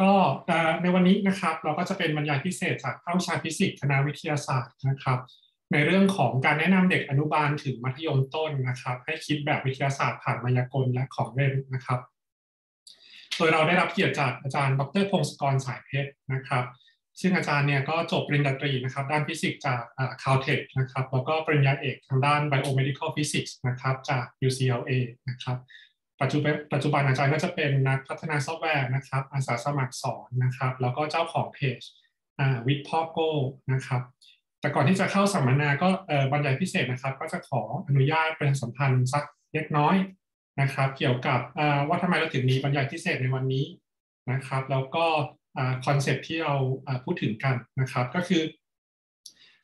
ก็ในวันนี้นะครับเราก็จะเป็นบรรยายพิเศษจากเข้าชาฟิสิกส์คณะวิทยาศาสตร์นะครับ ในเรื่องของการแนะนำเด็กอนุบาลถึงมัธยมต้นนะครับ ให้คิดแบบวิทยาศาสตร์ผ่านมายากลและของเล่นนะครับ โดยเราได้รับเกียรติจากอาจารย์ดรพงศกรสายเพชรนะครับ ซึ่งอาจารย์เนี่ยก็จบปริญญาตรีนะครับด้านฟิสิกส์จากคาลเทคนะครับแล้วก็ปริญญาเอกทางด้าน biomedical physics นะครับจาก UCLA นะครับปัจจุบันอาจารย์ก็จะเป็นนักพัฒนาซอฟต์แวร์นะครับอาสาสมัครสอนนะครับแล้วก็เจ้าของเพจวิดพ่อโก้นะครับแต่ก่อนที่จะเข้าสัมมนาก็บรรยายพิเศษนะครับ ก็จะขออนุญาตประชาสัมพันธ์สักเล็กน้อยนะครับเกี่ยวกับว่าทำไมเราถึงมีบรรยายพิเศษในวันนี้นะครับ แล้วก็คอนเซปที่เราพูดถึงกันนะครับก็คือ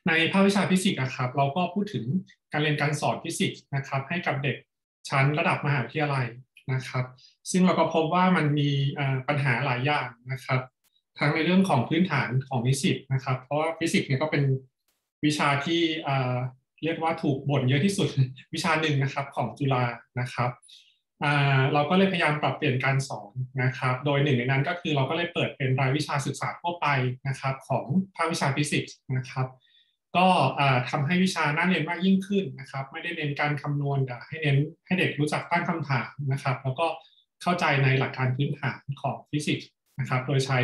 ในภาควิชาฟิสิกส์นะครับ เราก็พูดถึงการเรียนการสอนฟิสิกส์นะครับให้กับเด็กชั้นระดับมหาวิทยาลัยนะครับ ซึ่งเราก็พบว่ามันมีปัญหาหลายอย่างนะครับ ทั้งในเรื่องของพื้นฐานของฟิสิกส์นะครับ เพราะว่าฟิสิกส์เนี่ยก็เป็นวิชาที่เรียกว่าถูกบ่นเยอะที่สุดวิชาหนึ่งนะครับของจุฬานะครับเราก็เลยพยายามปรับเปลี่ยนการสอนนะครับโดยหนึ่ง ในนั้นก็คือเราก็เลยเปิดเป็นรายวิชาศึกษาทั่วไปนะครับ ของภาควิชาฟิสิกส์นะครับก็ทำให้วิชาน่าเรียนมากยิ่งขึ้นนะครับ ไม่ได้เน้นการคำนวณแต่ให้เน้นให้เด็กรู้จักตั้งคำถามนะครับ แล้วก็เข้าใจในหลักการพื้นฐานของฟิสิกส์นะครับ โดยใช้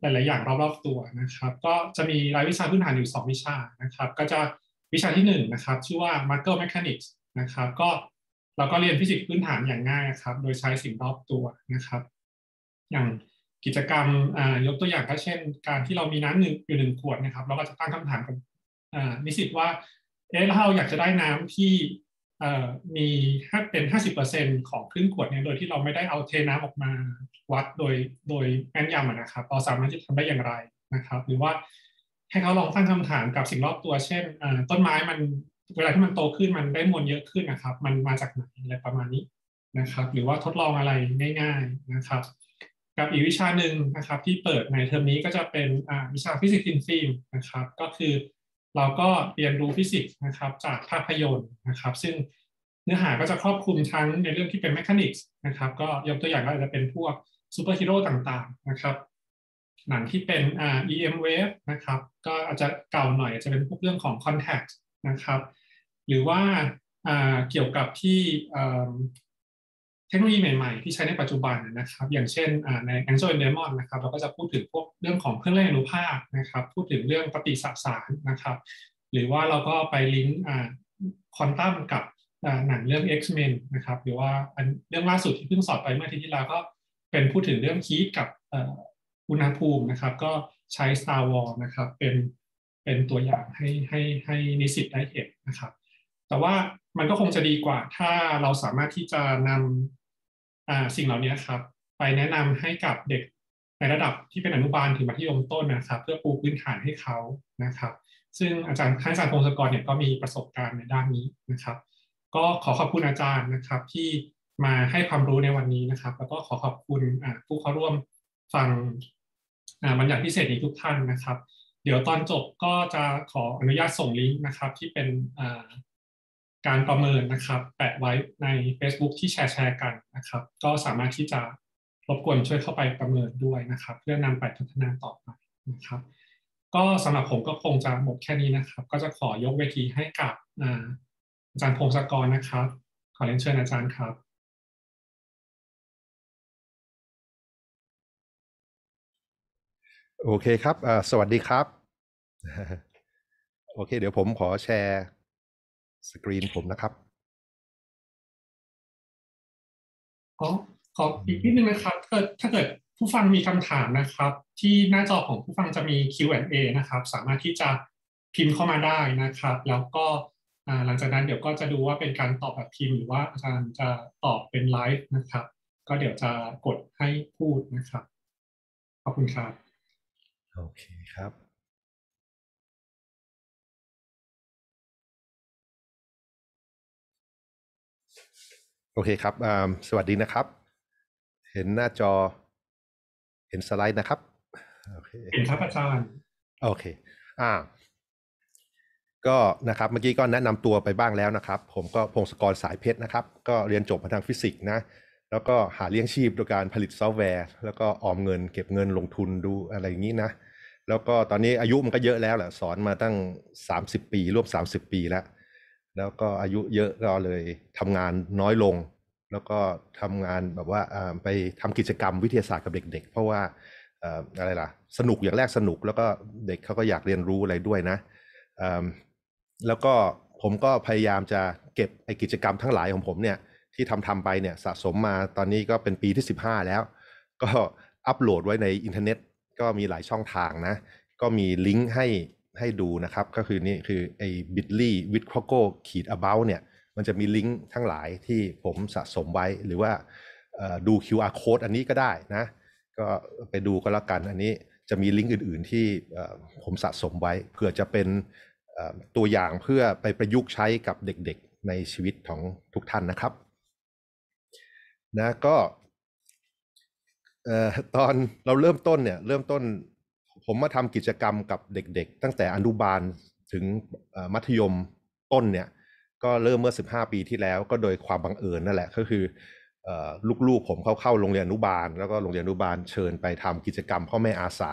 หลายๆอย่างรอบๆตัวนะครับก็จะมีรายวิชาพื้นฐานอยู่ 2 วิชานะครับ ก็จะวิชาที่ 1นนะครับชื่อว่า Marker Mechanics นะครับก็เราก็เรียนฟิสิกส์พื้นฐานอย่างง่ายครับโดยใช้สิ่งรอบตัวนะครับ อย่างกิจกรรมยกตัวอย่างก็เช่น การที่เรามีน้ำหนึ่งอยู่หนึ่งขวดนะครับ เราก็จะตั้งคำถามกับนิสิตว่า เอ๊ะเราอยากจะได้น้ำที่มีเป็น 50%ของครึ่งขวดเนี่ย โดยที่เราไม่ได้เอาเทน้ำออกมาวัดโดยโดยแม่นยำนะครับ เราสามารถจะทำได้อย่างไรนะครับ หรือว่าให้เขาลองตั้งคำถามกับสิ่งรอบตัว เช่นต้นไม้มันเวลาที่มันโตขึ้นมันได้มวลเยอะขึ้นนะครับ มันมาจากไหนอะไรประมาณนี้นะครับ หรือว่าทดลองอะไรง่ายๆนะครับกับอีกวิชาหนึ่งนะครับที่เปิดในเทอมนี้ก็จะเป็นวิชาฟิสิกส์อินฟิล์มนะครับก็คือเราก็เรียนรู้ฟิสิกส์นะครับจากภาพยนตร์นะครับ ซึ่งเนื้อหาก็จะครอบคลุมทั้งในเรื่องที่เป็นแมชชีนิกส์นะครับก็ยกตัวอย่างก็อาจจะเป็นพวกซูเปอร์ฮีโร่ต่างๆนะครับ หนังที่เป็นอ่า EM wave นะครับ ก็อาจจะเก่าหน่อยอาจจะเป็นพวกเรื่องของ contact นะครับหรือว่าเกี่ยวกับที่เทคโนโลยีใหม่ๆที่ใช้ในปัจจุบันนะครับ อย่างเช่นใน a n g e จ and d i น m o n นะครับเราก็จะพูดถึงพวกเรื่องของเครื่องเล่นอนุภาคนะครับพูดถึงเรื่องปฏิสสารนะครับ หรือว่าเราก็ไปลิงก์คอนตัมกับหนังเรื่อง X-Men นะครับหรือว่าเรื่องล่าสุดที่เพิ่งสอบไป เมื่อที่ที่แล้วก็เป็นพูดถึงเรื่องคีทกับอุณหภูมินะครับ ก็ใช้ Star Wars นะครับเป็นเป็นตัวอย่างให้ให้ให้นิสิตได้เห็นนะครับแต่ว่ามันก็คงจะดีกว่า ถ้าเราสามารถที่จะนำสิ่งเหล่านี้ครับไปแนะนำให้กับเด็กในระดับที่เป็นอนุบาลถึงมัธยมต้นนะครับ เพื่อปูพื้นฐานให้เขานะครับ ซึ่งอาจารย์ท่านอาจารย์พงศกรเนี่ยก็มีประสบการณ์ในด้านนี้นะครับ ก็ขอขอบคุณอาจารย์นะครับที่มาให้ความรู้ในวันนี้นะครับ แล้วก็ขอขอบคุณผู้เข้าร่วมฟังบรรยายพิเศษนี้ทุกท่านนะครับ เดี๋ยวตอนจบก็จะขออนุญาตส่งลิงก์นะครับ ที่เป็นการประเมินนะครับ แปะไว้ใน Facebook ที่แชร์แชร์กันนะครับ ก็สามารถที่จะรบกวนช่วยเข้าไปประเมินด้วยนะครับ เพื่อนำไปพัฒนาต่อไปนะครับ ก็สำหรับผมก็คงจะ หมดแค่นี้นะครับ ก็จะขอยกเวทีให้กับอาจารย์พงศกรนะครับ ขอเรียนเชิญอาจารย์ครับ โอเคครับ สวัสดีครับ โอเค เดี๋ยวผมขอแชร์สกรีนผมนะครับขอขออีกนิดนึงนะครับเกิดถ้าเกิดผู้ฟังมีคำถามนะครับ ที่หน้าจอของผู้ฟังจะมี Q&A นะครับ สามารถที่จะพิมพ์เข้ามาได้นะครับ แล้วก็หลังจากนั้นเดี๋ยวก็จะดูว่าเป็นการตอบแบบพิมพ์หรือว่าอาจารย์จะตอบเป็นไลฟ์นะครับ ก็เดี๋ยวจะกดให้พูดนะครับ ขอบคุณครับ โอเคครับโอเคครับสวัสดีนะครับ เห็นหน้าจอเห็นสไลด์นะครับเห็นครับอาจารย์โอเค อ่า ก็นะครับเมื่อกี้ก็แนะนำตัวไปบ้างแล้วนะครับ ผมก็พงศกรสายเพชรนะครับ ก็เรียนจบมาทางฟิสิกส์นะแล้วก็หาเลี้ยงชีพโดยการผลิตซอฟต์แวร์แล้วก็ออมเงิน เก็บเงินลงทุนดูอะไรอย่างนี้นะ แล้วก็ตอนนี้อายุมันก็เยอะแล้วแหละสอนมาตั้ง30ปีร่วม30 ปีแล้วแล้วก็อายุเยอะก็เลยทำงานน้อยลง แล้วก็ทำงานแบบว่าไปทำกิจกรรมวิทยาศาสตร์กับเด็กๆเพราะว่าอะไรล่ะสนุกอย่างแรกสนุกแล้วก็เด็กเขาก็อยากเรียนรู้อะไรด้วยนะแล้วก็ผมก็พยายามจะเก็บไอ้กิจกรรมทั้งหลายของผมเนี่ยที่ทำทำไปเนี่ยสะสมมาตอนนี้ก็เป็นปีที่ 15 แล้ว ก็อัปโหลดไว้ในอินเทอร์เน็ต ก็มีหลายช่องทางนะก็มีลิงก์ให้ให้ดูนะครับก็คือนี่คือ ไอ้ bitly with croco ขีด about เนี่ยมันจะมีลิงก์ทั้งหลายที่ผมสะสมไว้ หรือว่าดู QR code อันนี้ก็ได้นะ ก็ไปดูก็แล้วกันอันนี้จะมีลิงก์อื่นๆที่ผมสะสมไว้ เพื่อจะเป็นตัวอย่างเพื่อไปประยุกต์ใช้กับเด็กๆในชีวิตของทุกท่านนะครับนะก็ตอนเราเริ่มต้นเนี่ย เริ่มต้นผมมาทำกิจกรรมกับเด็กๆ ตั้งแต่อนุบาลถึงมัธยมต้นเนี่ยก็เริ่มเมื่อ 15 ปีที่แล้ว ก็โดยความบังเอิญนั่นแหละก็คือลูกๆผมเข้าเข้าโรงเรียนอนุบาลแล้วก็โรงเรียนอนุบาลเชิญไปทำกิจกรรมพ่อแม่อาสา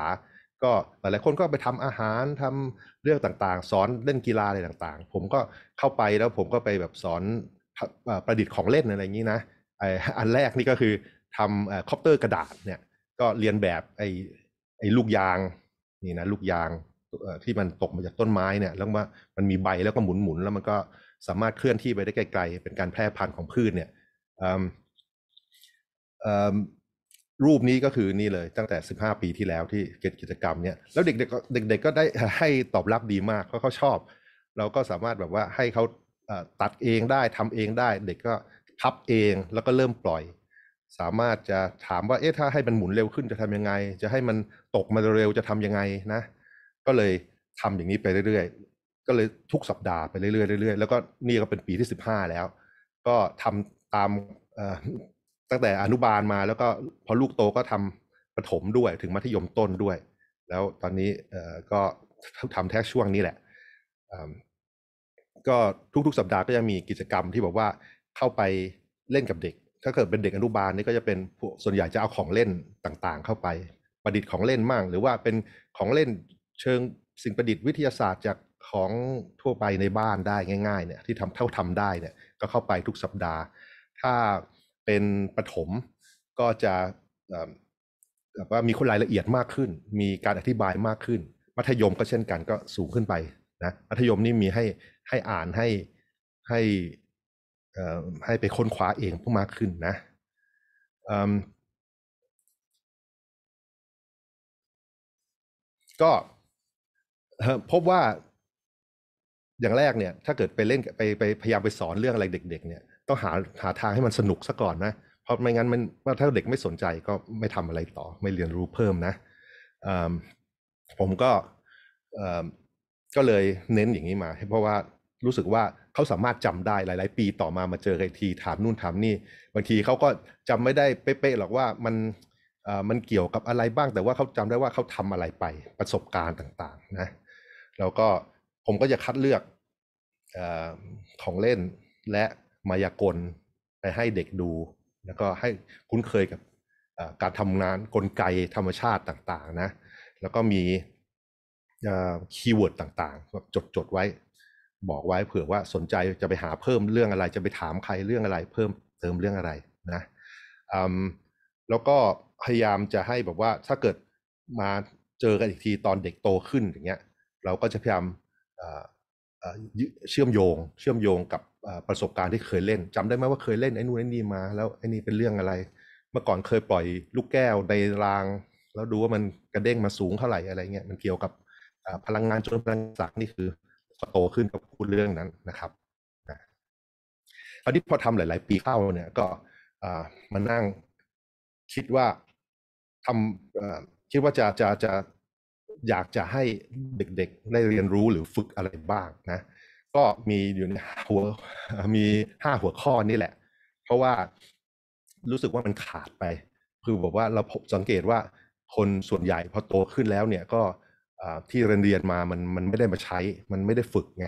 ก็หลายๆคนก็ไปทำอาหารทำเรื่องต่างๆสอนเล่นกีฬาอะไรต่างๆ ผมก็เข้าไปแล้วผมก็ไปแบบสอนประดิษฐ์ของเล่นอะไรอย่างนี้นะอันแรกนี่ก็คือทำคอปเตอร์กระดาษเนี่ยก็เรียนแบบไอ้ไอ้ลูกยางนี่นะลูกยางที่มันตกมาจากต้นไม้เนี่ยแล้วว่ามันมีใบแล้วก็หมุนหมุนแล้วมันก็สามารถเคลื่อนที่ไปได้ไกลๆเป็นการแพร่พันธุ์ของพืชเนี่ยรูปนี้ก็คือนี่เลยตั้งแต่ 15 ปีที่แล้วที่กิจกรรมเนี่ยแล้วเด็กๆเด็กๆก็ได้ให้ตอบรับดีมากเพราะเขาชอบ เราก็สามารถแบบว่าให้เขาตัดเองได้ทำเองได้ เด็กก็พับเองแล้วก็เริ่มปล่อยสามารถจะถามว่าเอ๊ะถ้าให้มันหมุนเร็วขึ้นจะทำยังไง จะให้มันตกมาเร็วจะทํำยังไงนะก็เลยทำอย่างนี้ไปเรื่อยๆก็เลยทุกสัปดาห์ไปเรื่อยๆเรื่อยๆแล้วก็นี่ก็เป็นปีที่สิบห้าแล้ว ก็ทำตามตั้งแต่อนุบาลมาแล้วก็พอลูกโตก็ทำประถมด้วยถึงมัธยมต้นด้วย แล้วตอนนี้ก็ทำแท้ช่วงนี้แหละก็ทุกๆสัปดาห์ก็ยังมีกิจกรรมที่บอกว่าเข้าไปเล่นกับเด็กถ้าเกิดเป็นเด็กอนุบาลนี่ก็จะเป็นพวกส่วนใหญ่จะเอาของเล่นต่างๆ เข้าไปประดิษฐ์ของเล่นมั่งหรือว่าเป็นของเล่นเชิงสิ่งประดิษฐ์วิทยาศาสตร์จากของทั่วไปในบ้านได้ง่ายๆเนี่ยที่ทำเท่าทำได้เนี่ยก็เข้าไปทุกสัปดาห์ ถ้าเป็นปฐมก็จะแบบว่ามีคนรายละเอียดมากขึ้น มีการอธิบายมากขึ้นมัธยมก็เช่นกันก็สูงขึ้นไปนะมัธยมนี่มีให้ให้อ่านให้ให้ให้ไปค้นคว้าเองเพิ่มมากขึ้นนะ ก็พบว่าอย่างแรกเนี่ย ถ้าเกิดไปเล่น ไปไปพยายามไปสอนเรื่องอะไรเด็ก ๆ เนี่ยต้องหาหาทางให้มันสนุกซะก่อนนะ เพราะไม่งั้นมันว่าถ้าเด็กไม่สนใจก็ไม่ทำอะไรต่อไม่เรียนรู้เพิ่มนะ ผมก็ก็เลยเน้นอย่างนี้มา เพราะว่ารู้สึกว่าเขาสามารถจำได้หลาย ๆ ปีต่อมามาเจอกันทีถามนู่นถามนี่บางทีเขาก็จำไม่ได้เป๊ะ ๆ หรอกว่ามันมันเกี่ยวกับอะไรบ้างแต่ว่าเขาจำได้ว่าเขาทำอะไรไปประสบการณ์ต่าง ๆ นะแล้วก็ผมก็จะคัดเลือกอของเล่นและมายากลไปให้เด็กดู แล้วก็ให้คุ้นเคยกับการทำงานกลไกธรรมชาติต่าง ๆ นะแล้วก็มีคีย์เวิร์ดต่างๆ จด ๆ ไว้บอกไว้เผื่อว่าสนใจจะไปหาเพิ่มเรื่องอะไรจะไปถามใครเรื่องอะไร เพิ่มเติมเรื่องอะไรนะแล้วก็พยายามจะให้แบบว่าถ้าเกิดมาเจอกันอีกทีตอนเด็กโตขึ้นอย่างเงี้ยเราก็จะพยายามเชื่อมโยงเชื่อมโยงกับประสบการณ์ที่เคยเล่น จำได้ไหมว่าเคยเล่นไอ้นู่นไอ้นี่มาแล้วไอ้นี่เป็นเรื่องอะไร เมื่อก่อนเคยปล่อยลูกแก้วในราง แล้วดูว่ามันกระเด้งมาสูงเท่าไหร่อะไรเงี้ยมันเกี่ยวกับพลังงานจนพลังศักนี่คือโตขึ้นก็พูดเรื่องนั้นนะครับคราวนี้พอทำหลายๆ ปีเข้าเนี่ยก็มานั่งคิดว่าทำคิดว่าจะจะจะอยากจะให้เด็กๆ ได้เรียนรู้หรือฝึกอะไรบ้างนะ ก็มีอยู่ในหัวมีห้าหัวข้อนี่แหละ เพราะว่ารู้สึกว่ามันขาดไป คือบอกว่าเราพบสังเกตว่าคนส่วนใหญ่พอโตขึ้นแล้วเนี่ยก็ที่เรียนเรียนมามันมันไม่ได้มาใช้ มันไม่ได้ฝึกไง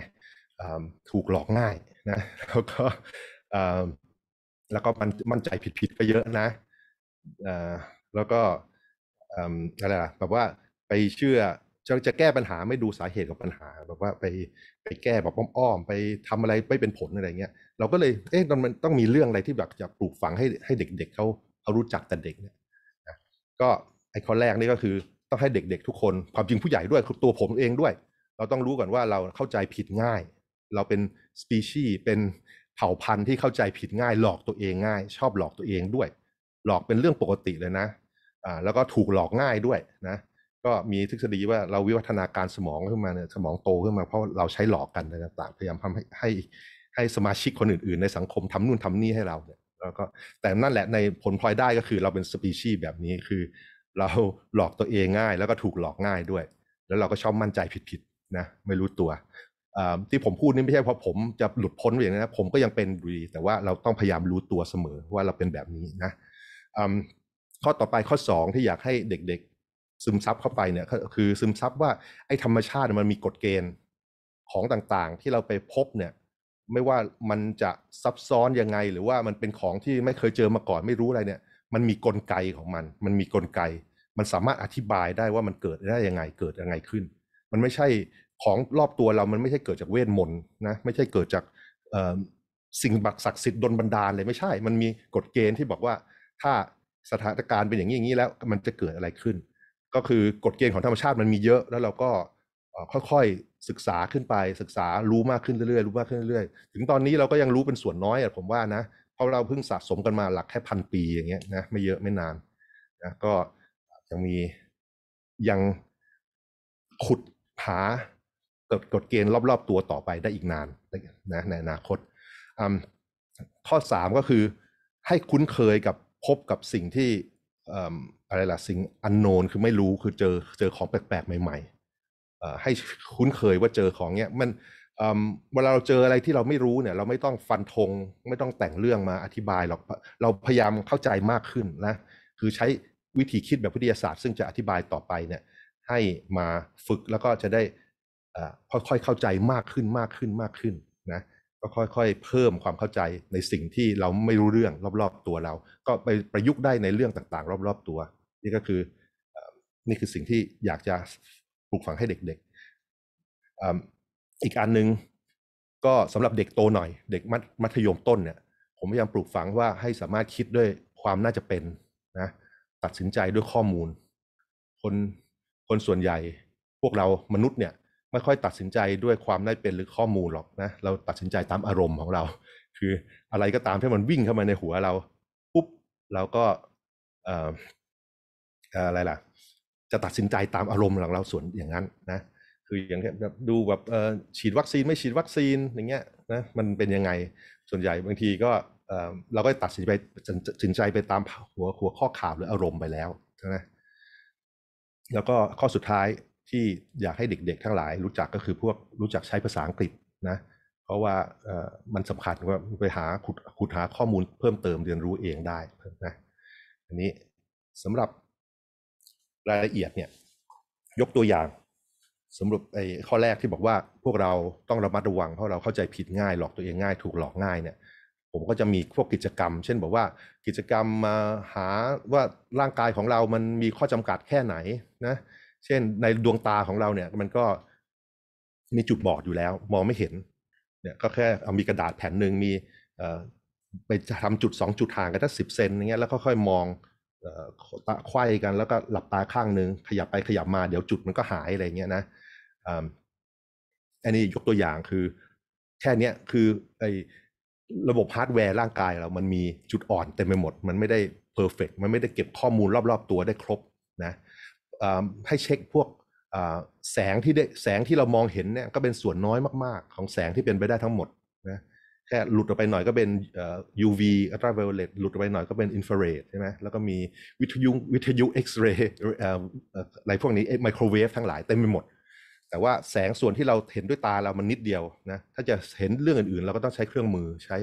ถูกหลอกง่ายนะ แล้วก็แล้วก็มันมั่นใจผิดๆก็เยอะนะ แล้วก็อะไรล่ะ แบบว่าไปเชื่อจะจะแก้ปัญหาไม่ดูสาเหตุของปัญหา แบบว่าไปไปแก้แบบอ้อมๆไปทำอะไรไม่เป็นผลอะไรเงี้ย เราก็เลย เอ๊ะมันต้องมีเรื่องอะไรที่แบบจะปลูกฝังให้ให้เด็กๆเขาเขารู้จักแต่เด็กเนี่ยนะก็ไอ้ข้อแรกนี่ก็คือต้องให้เด็กๆทุกคนความจริงผู้ใหญ่ด้วยตัวผมเองด้วย เราต้องรู้ก่อนว่าเราเข้าใจผิดง่าย เราเป็นสปีชีส์เป็นเผ่าพันธุ์ที่เข้าใจผิดง่าย หลอกตัวเองง่าย ชอบหลอกตัวเองด้วย หลอกเป็นเรื่องปกติเลยนะอ่าแล้วก็ถูกหลอกง่ายด้วยนะ ก็มีทฤษฎีว่าเราวิวัฒนาการสมองขึ้นมาเนี่ยสมองโตขึ้นมาเพราะเราใช้หลอกกันต่างๆพยายามทำให้ให้ให้สมาชิกคนอื่นๆ ในสังคมทำนู่นทำนี่ให้เราเนี่ยแล้วก็แต่นั่นแหละในผลพลอยได้ก็คือเราเป็นสปีชีส์แบบนี้คือเราหลอกตัวเองง่ายแล้วก็ถูกหลอกง่ายด้วย แล้วเราก็ชอบมั่นใจผิดๆนะไม่รู้ตัว ที่ผมพูดนี่ไม่ใช่เพราะผมจะหลุดพ้นอย่างนี้นะผมก็ยังเป็นอยู่ดีแต่ว่าเราต้องพยายามรู้ตัวเสมอว่าเราเป็นแบบนี้นะข้อต่อไปข้อ2ที่อยากให้เด็กๆซึมซับเข้าไปเนี่ยคือซึมซับว่าไอ้ธรรมชาติมันมีกฎเกณฑ์ของต่างๆ ที่เราไปพบเนี่ย ไม่ว่ามันจะซับซ้อนยังไง หรือว่ามันเป็นของที่ไม่เคยเจอมาก่อนไม่รู้อะไรเนี่ยมันมีกลไกของมัน มันมีกลไก มันสามารถอธิบายได้ว่ามันเกิดได้ยังไง เกิดยังไงขึ้น มันไม่ใช่ของรอบตัวเรามันไม่ใช่เกิดจากเวทมนต์นะ ไม่ใช่เกิดจากสิ่งบักศักดิ์สิทธิ์ดนบันดาลเลยไม่ใช่ มันมีกฎเกณฑ์ที่บอกว่าถ้าสถานการณ์เป็นอย่างนี้อย่างนี้แล้วมันจะเกิดอะไรขึ้น ก็คือกฎเกณฑ์ของธรรมชาติมันมีเยอะแล้วเราก็ค่อยๆศึกษาขึ้นไปศึกษา รู้มากขึ้นเรื่อยๆ รู้มากขึ้นเรื่อยๆ ถึงตอนนี้เราก็ยังรู้เป็นส่วนน้อยผมว่านะพราะเราเพิ่งสะสมกันมาหลักแค่พันปี อย่างเงี้ยนะไม่เยอะไม่นานนะก็ยังมียังขุดหากดกฎเกณฑ์รอบ ๆ ตัวต่อไปได้อีกนานนะ ในอนาคต ข้อสามก็คือให้คุ้นเคยกับพบกับสิ่งที่อะไรล่ะ สิ่งอันโนนคือไม่รู้คือเจอเจอของแปลก ๆ ใหม่ๆให้คุ้นเคยว่าเจอของเนี้ยมันเวลาเราเจออะไรที่เราไม่รู้เนี่ยเราไม่ต้องฟันธงไม่ต้องแต่งเรื่องมาอธิบายหรอกเราพยายามเข้าใจมากขึ้นนะ คือใช้วิธีคิดแบบวิทยาศาสตร์ ซึ่งจะอธิบายต่อไปเนี่ยให้มาฝึกแล้วก็จะได้ค่อยๆเข้าใจมากขึ้นมากขึ้นมากขึ้นนะก็ค่อยๆเพิ่มความเข้าใจในสิ่งที่เราไม่รู้เรื่องรอบ ๆตัวเรา ก็ไปประยุกต์ได้ในเรื่องต่างๆ รอบๆตัว นี่ก็คือนี่คือสิ่งที่อยากจะปลูกฝังให้เด็ก ๆอีกอันนึงก็สำหรับเด็กโตหน่อยเด็กมัธยมต้นเนี่ย ผมพยายามปลูกฝังว่าให้สามารถคิดด้วยความน่าจะเป็นนะ ตัดสินใจด้วยข้อมูล คนคนส่วนใหญ่พวกเรามนุษย์เนี่ย ไม่ค่อยตัดสินใจด้วยความได้เป็นหรือข้อมูลหรอกนะเราตัดสินใจตามอารมณ์ของเรา คืออะไรก็ตามที่มันวิ่งเข้ามาในหัวเรา ปุ๊บเราก็อะไรล่ะ จะตัดสินใจตามอารมณ์ของเราส่วนอย่างนั้นนะคืออย่างแบบดูแบบเออฉีดวัคซีนไม่ฉีดวัคซีนอย่างเงี้ยนะมันเป็นยังไงส่วนใหญ่ บางทีก็เออเราก็ตัดสินไปสินใจไปตามหัวหัวข้อข่าวหรืออารมณ์ไปแล้วใช่ไหมแล้วก็ข้อสุดท้ายที่อยากให้เด็ก ๆ ทั้งหลายรู้จักก็คือพวกรู้จักใช้ภาษาอังกฤษนะเพราะว่ามันสำคัญว่าไปหาขุดขุดหาข้อมูลเพิ่มเติมเรียนรู้เองได้นะอันนี้สำหรับรายละเอียดเนี่ยยกตัวอย่างสำหรับไอ้ข้อแรกที่บอกว่าพวกเราต้องระมัดระวังเพราะเราเข้าใจผิดง่ายหลอกตัวเองง่ายถูกหลอกง่ายเนี่ย ผมก็จะมีพวกกิจกรรม เช่นบอกว่ากิจกรรมมาหาว่าร่างกายของเรามันมีข้อจำกัดแค่ไหนนะเช่นในดวงตาของเราเนี่ย มันก็ มีจุดบอดอยู่แล้ว มองไม่เห็นเนี่ยก็แค่เอามีกระดาษแผ่นหนึ่งมีไปทำจุดสองจุดห่างกันทั้งสิบเซนอย่างเงี้ยแล้วค่อยๆมองตาไขว้กันแล้วก็หลับตาข้างหนึ่งขยับไปขยับมาเดี๋ยวจุดมันก็หายอะไรเงี้ยนะอันนี้ยกตัวอย่างคือแค่นี้คือไอระบบฮาร์ดแวร์ร่างกายเรา มันมีจุดอ่อนเต็มไปหมด มันไม่ได้เพอร์เฟกมันไม่ได้เก็บข้อมูลรอบๆ ตัวได้ครบนะให้เช็คพวกแสงที่ได้แสงที่เรามองเห็นเนี่ยก็เป็นส่วนน้อยมากๆ ของแสงที่เป็นไปได้ทั้งหมดนะแค่หลุดออกไปหน่อยก็เป็น UV ultraviolet หลุดออกไปหน่อยก็เป็น infrared ใช่ไหมแล้วก็มีวิทยุวิทยุเอ็กซเรย์อะไรพวกนี้ไมโครเวฟทั้งหลายเต็มไปหมดแต่ว่าแสงส่วนที่เราเห็นด้วยตาเรามันนิดเดียวนะถ้าจะเห็นเรื่องอื่น ๆ เราก็ต้องใช้เครื่องมือใช้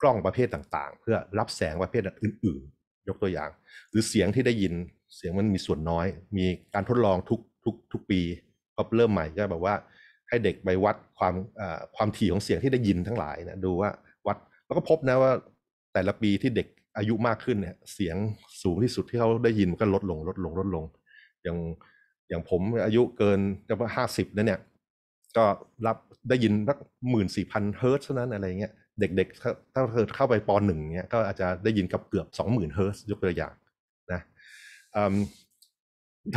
กล้องประเภทต่างๆ เพื่อรับแสงประเภทอื่น ๆ ยกตัวอย่าง หรือเสียงที่ได้ยินเสียงมันมีส่วนน้อย มีการทดลองทุกทุกทุกปีก็เริ่มใหม่ก็แบบว่าให้เด็กไปวัดความความถี่ของเสียงที่ได้ยินทั้งหลายนะดูว่าวัดแล้วก็พบนะว่าแต่ละปีที่เด็กอายุมากขึ้น เนี่ยเสียงสูงที่สุดที่เขาได้ยินมันก็ลดลง ลดลง ลดลงอย่างอย่างผม อายุเกินจะว่าห้าสิบนล่เนี่ยก็รับได้ยินสักหมื่นสี่พันเฮิร์ตเท่านั้นอะไรเงี้ย เด็กๆถ้าเกิดเข้าไปปหนึ่งเนี่ยก็อาจจะได้ยินกับเกือบสองหมื่นเฮิร์ตยกตัวอย่างนะ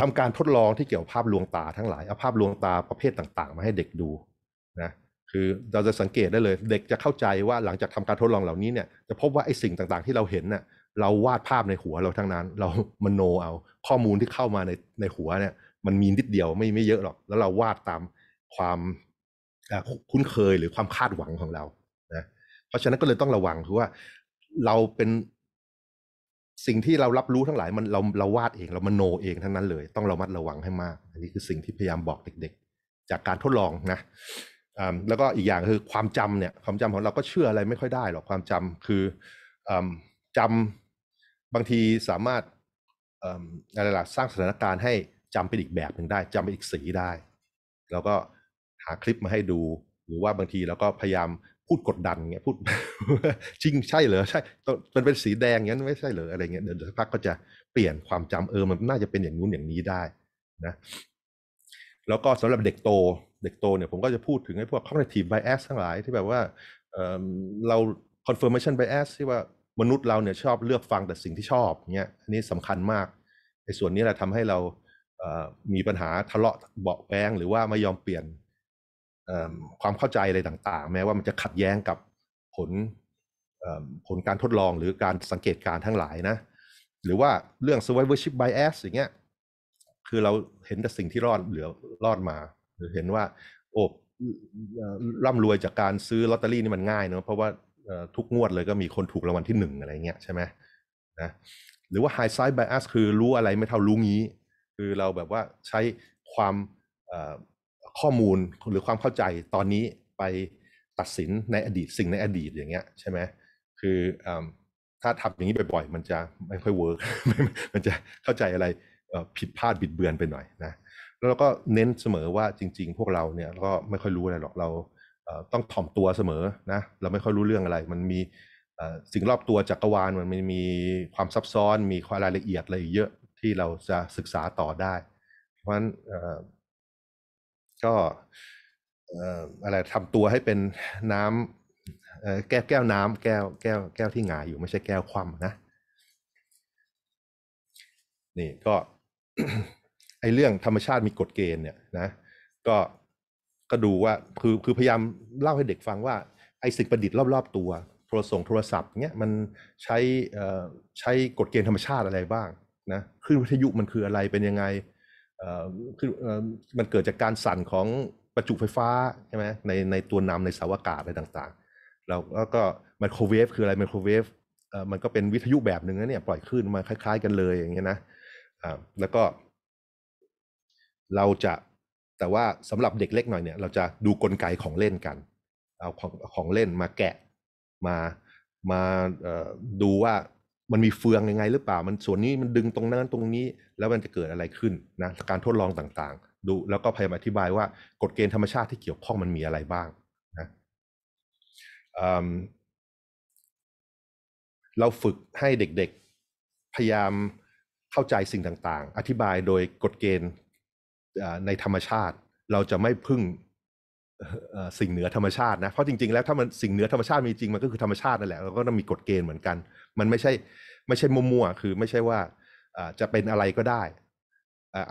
ทำการทดลองที่เกี่ยวภาพลวงตาทั้งหลาย เอาภาพลวงตาประเภทต่างๆ มาให้เด็กดูนะคือเราจะสังเกตได้เลยเด็กจะเข้าใจว่าหลังจากทำการทดลองเหล่านี้เนี่ย จะพบว่าไอ้สิ่งต่างๆ ที่เราเห็นน่ะเราวาดภาพในหัวเราทั้งนั้น เรามโนเอาข้อมูลที่เข้ามาในในหัวเนี่ยมันมีนิดเดียวไม่ไม่เยอะหรอกแล้วเราวาดตามความคุ้นเคยหรือความคาดหวังของเรานะเพราะฉะนั้นก็เลยต้องระวังคือว่าเราเป็นสิ่งที่เรารับรู้ทั้งหลายมันเราเราวาดเองเรามโนเองทั้งนั้นเลยต้องเรามัดระวังให้มากอันนี้คือสิ่งที่พยายามบอกเด็ก ๆ จากการทดลองนะแล้วก็อีกอย่างคือความจำเนี่ย ความจำของเราก็เชื่ออะไรไม่ค่อยได้หรอกความจำคืออจำบางทีสามารถอะไรล่ะสร้างสถานการณ์ให้จำเป็นอีกแบบหนึ่งได้จำเป็นอีกสีได้ แล้วก็หาคลิปมาให้ดู หรือว่าบางทีเราก็พยายามพูดกดดันเงี้ยพูด จริงใช่เหรอใช่มันเป็นสีแดงเงี้ยไม่ใช่เหรออะไรเงี้ยเดี๋ยวสักพักก็จะเปลี่ยนความจำเออมันน่าจะเป็นอย่างนู้นอย่างนี้ได้นะ แล้วก็สำหรับเด็กโตเด็กโตเนี่ย ผมก็จะพูดถึงไอ้พวก cognitive bias ทั้งหลายที่แบบว่าเรา confirmation bias ที่ว่ามนุษย์เราเนี่ยชอบเลือกฟังแต่สิ่งที่ชอบเงี้ยอันนี้สำคัญมากในส่วนนี้แหละทำให้เรามีปัญหาทะเลาะเบาแวงหรือว่าไม่ยอมเปลี่ยนความเข้าใจอะไรต่าง ๆ แม้ว่ามันจะขัดแย้งกับผลผลการทดลองหรือการสังเกตการทั้งหลายนะ หรือว่าเรื่อง survivorship bias อย่างเงี้ยคือเราเห็นแต่สิ่งที่รอดเหลือรอดมา หรือเห็นว่า โอ้ร่ำรวยจากการซื้อลอตเตอรี่นี่มันง่ายเนาะเพราะว่าทุกงวดเลยก็มีคนถูกรางวัลที่หนึ่งอะไรเงี้ยใช่ไหมนะหรือว่า high side bias คือรู้อะไรไม่เท่ารู้งี้คือเราแบบว่าใช้ความข้อมูลหรือความเข้าใจตอนนี้ไปตัดสินในอดีตสิ่งในอดีตอย่างเงี้ยใช่ไหมคืออถ้าทำอย่างนี้บ่อย ๆ มันจะไม่ค่อยเวิร์กมันจะเข้าใจอะไรผิดพลาดบิดเบือนไปหน่อยนะแล้วเราก็เน้นเสมอว่าจริง ๆ พวกเราเนี่ยก็ไม่ค่อยรู้อะไรหรอก เราต้องถ่อมตัวเสมอนะเราไม่ค่อยรู้เรื่องอะไร มันมีสิ่งรอบตัวจักรวาลมันมีความซับซ้อนมีความรายละเอียดอะไรเยอะที่เราจะศึกษาต่อได้ เพราะฉะนั้น ก็อะไรทำตัวให้เป็นน้ำแก้วแก้วน้ำแก้วแก้วแก้วที่หงายอยู่ไม่ใช่แก้วคว่ำนะนี่ก็ไอเรื่องธรรมชาติมีกฎเกณฑ์เนี่ยนะก็ก็ดูว่าคือคือพยายามเล่าให้เด็กฟังว่าไอสิ่งประดิษฐ์รอบ ๆ ตัว โทรส่งโทรศัพท์เนี้ยมันใช้ใช้กฎเกณฑ์ธรรมชาติอะไรบ้างนะคลื่นวิทยุมันคืออะไรเป็นยังไงอ่อมันเกิดจากการสั่นของประจุไฟฟ้าใช่ไหมในในตัวนำในสาวากาศอะไรต่างๆ แล้วก็ไมโครเวฟคืออะไรไมโครเวฟมันก็เป็นวิทยุแบบหนึ่งนะเนี่ยปล่อยคลื่นมาคล้ายๆกันเลยอย่างเงี้ยนะแล้วก็เราจะแต่ว่าสำหรับเด็กเล็กหน่อยเนี่ยเราจะดูกลไกของเล่นกันเอาของของเล่นมาแกะมามาดูว่ามันมีเฟืองยังไงหรือเปล่า มันส่วนนี้มันดึงตรงนั้นตรงนี้แล้วมันจะเกิดอะไรขึ้นนะ การทดลองต่างๆ ดูแล้วก็พยายามอธิบายว่า กฎเกณฑ์ธรรมชาติที่เกี่ยวข้องมันมีอะไรบ้างนะเราฝึกให้เด็กๆ พยายามเข้าใจสิ่งต่างๆ อธิบายโดยกฎเกณฑ์ในธรรมชาติ เราจะไม่พึ่งสิ่งเหนือธรรมชาตินะ เพราะจริงๆ แล้วถ้ามันสิ่งเหนือธรรมชาติมีจริงมันก็คือธรรมชาตินั่นแหละเราก็ต้องมีกฎเกณฑ์เหมือนกันมันไม่ใช่ไม่ใช่มั่วๆ คือไม่ใช่ว่าจะเป็นอะไรก็ได้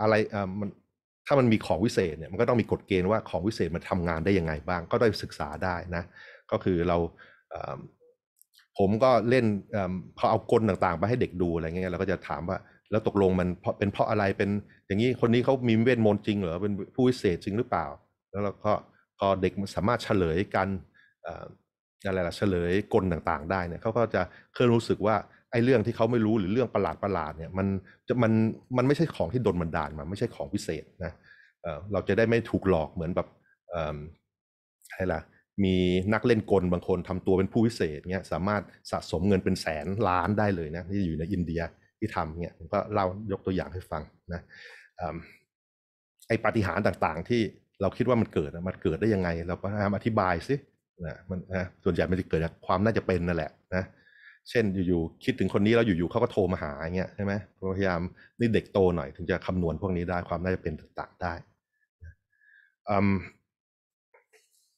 อะไรมันถ้ามันมีของวิเศษเนี่ยมันก็ต้องมีกฎเกณฑ์ว่าของวิเศษมันทำงานได้ยังไงบ้างก็ได้ศึกษาได้นะ ก็คือเราผมก็เล่นพอเอากลต่างๆ ไปให้เด็กดูอะไรเงี้ยเราก็จะถามว่า แล้วตกลงมันเป็นเพราะอะไรเป็นอย่างนี้คนนี้เขามีเวทมนต์จริงเหรอเป็นผู้วิเศษจริงหรือเปล่า แล้วเราก็พอเด็กมันสามารถเฉลยกันอะไรล่ะเฉลยกลต่างๆ ได้เนี่ยเขาก็จะเคยรู้สึกว่า ไอ้เรื่องที่เขาไม่รู้หรือเรื่องประหลาดประหลาดเนี่ย มันจะมันมันไม่ใช่ของที่ดนบันดาลมาไม่ใช่ของพิเศษนะเเราจะได้ไม่ถูกหลอกเหมือนแบบอะไรล่ะ มีนักเล่นกลบางคนทำตัวเป็นผู้พิเศษเนี่ยสามารถสะสมเงินเป็นแสนล้านได้เลยนะที่อยู่ใน อินเดียที่ทำเนี่ยผมก็เล่ายกตัวอย่างให้ฟังนะไอ้ปาฏิหาริย์ต่างๆ ที่เราคิดว่ามันเกิดมันเกิดได้ยังไง เราพยายามอธิบายซินะมันนะส่วนใหญ่มันจะเกิดจากความน่าจะเป็นนั่นแหละนะเช่นอยู่ๆคิดถึงคนนี้แล้วอยู่ๆเขาก็โทรมาหาเงี้ยใช่ไหมพยายามนี่เด็กโตหน่อยถึงจะคำนวณพวกนี้ได้ความน่าจะเป็นต่างๆได้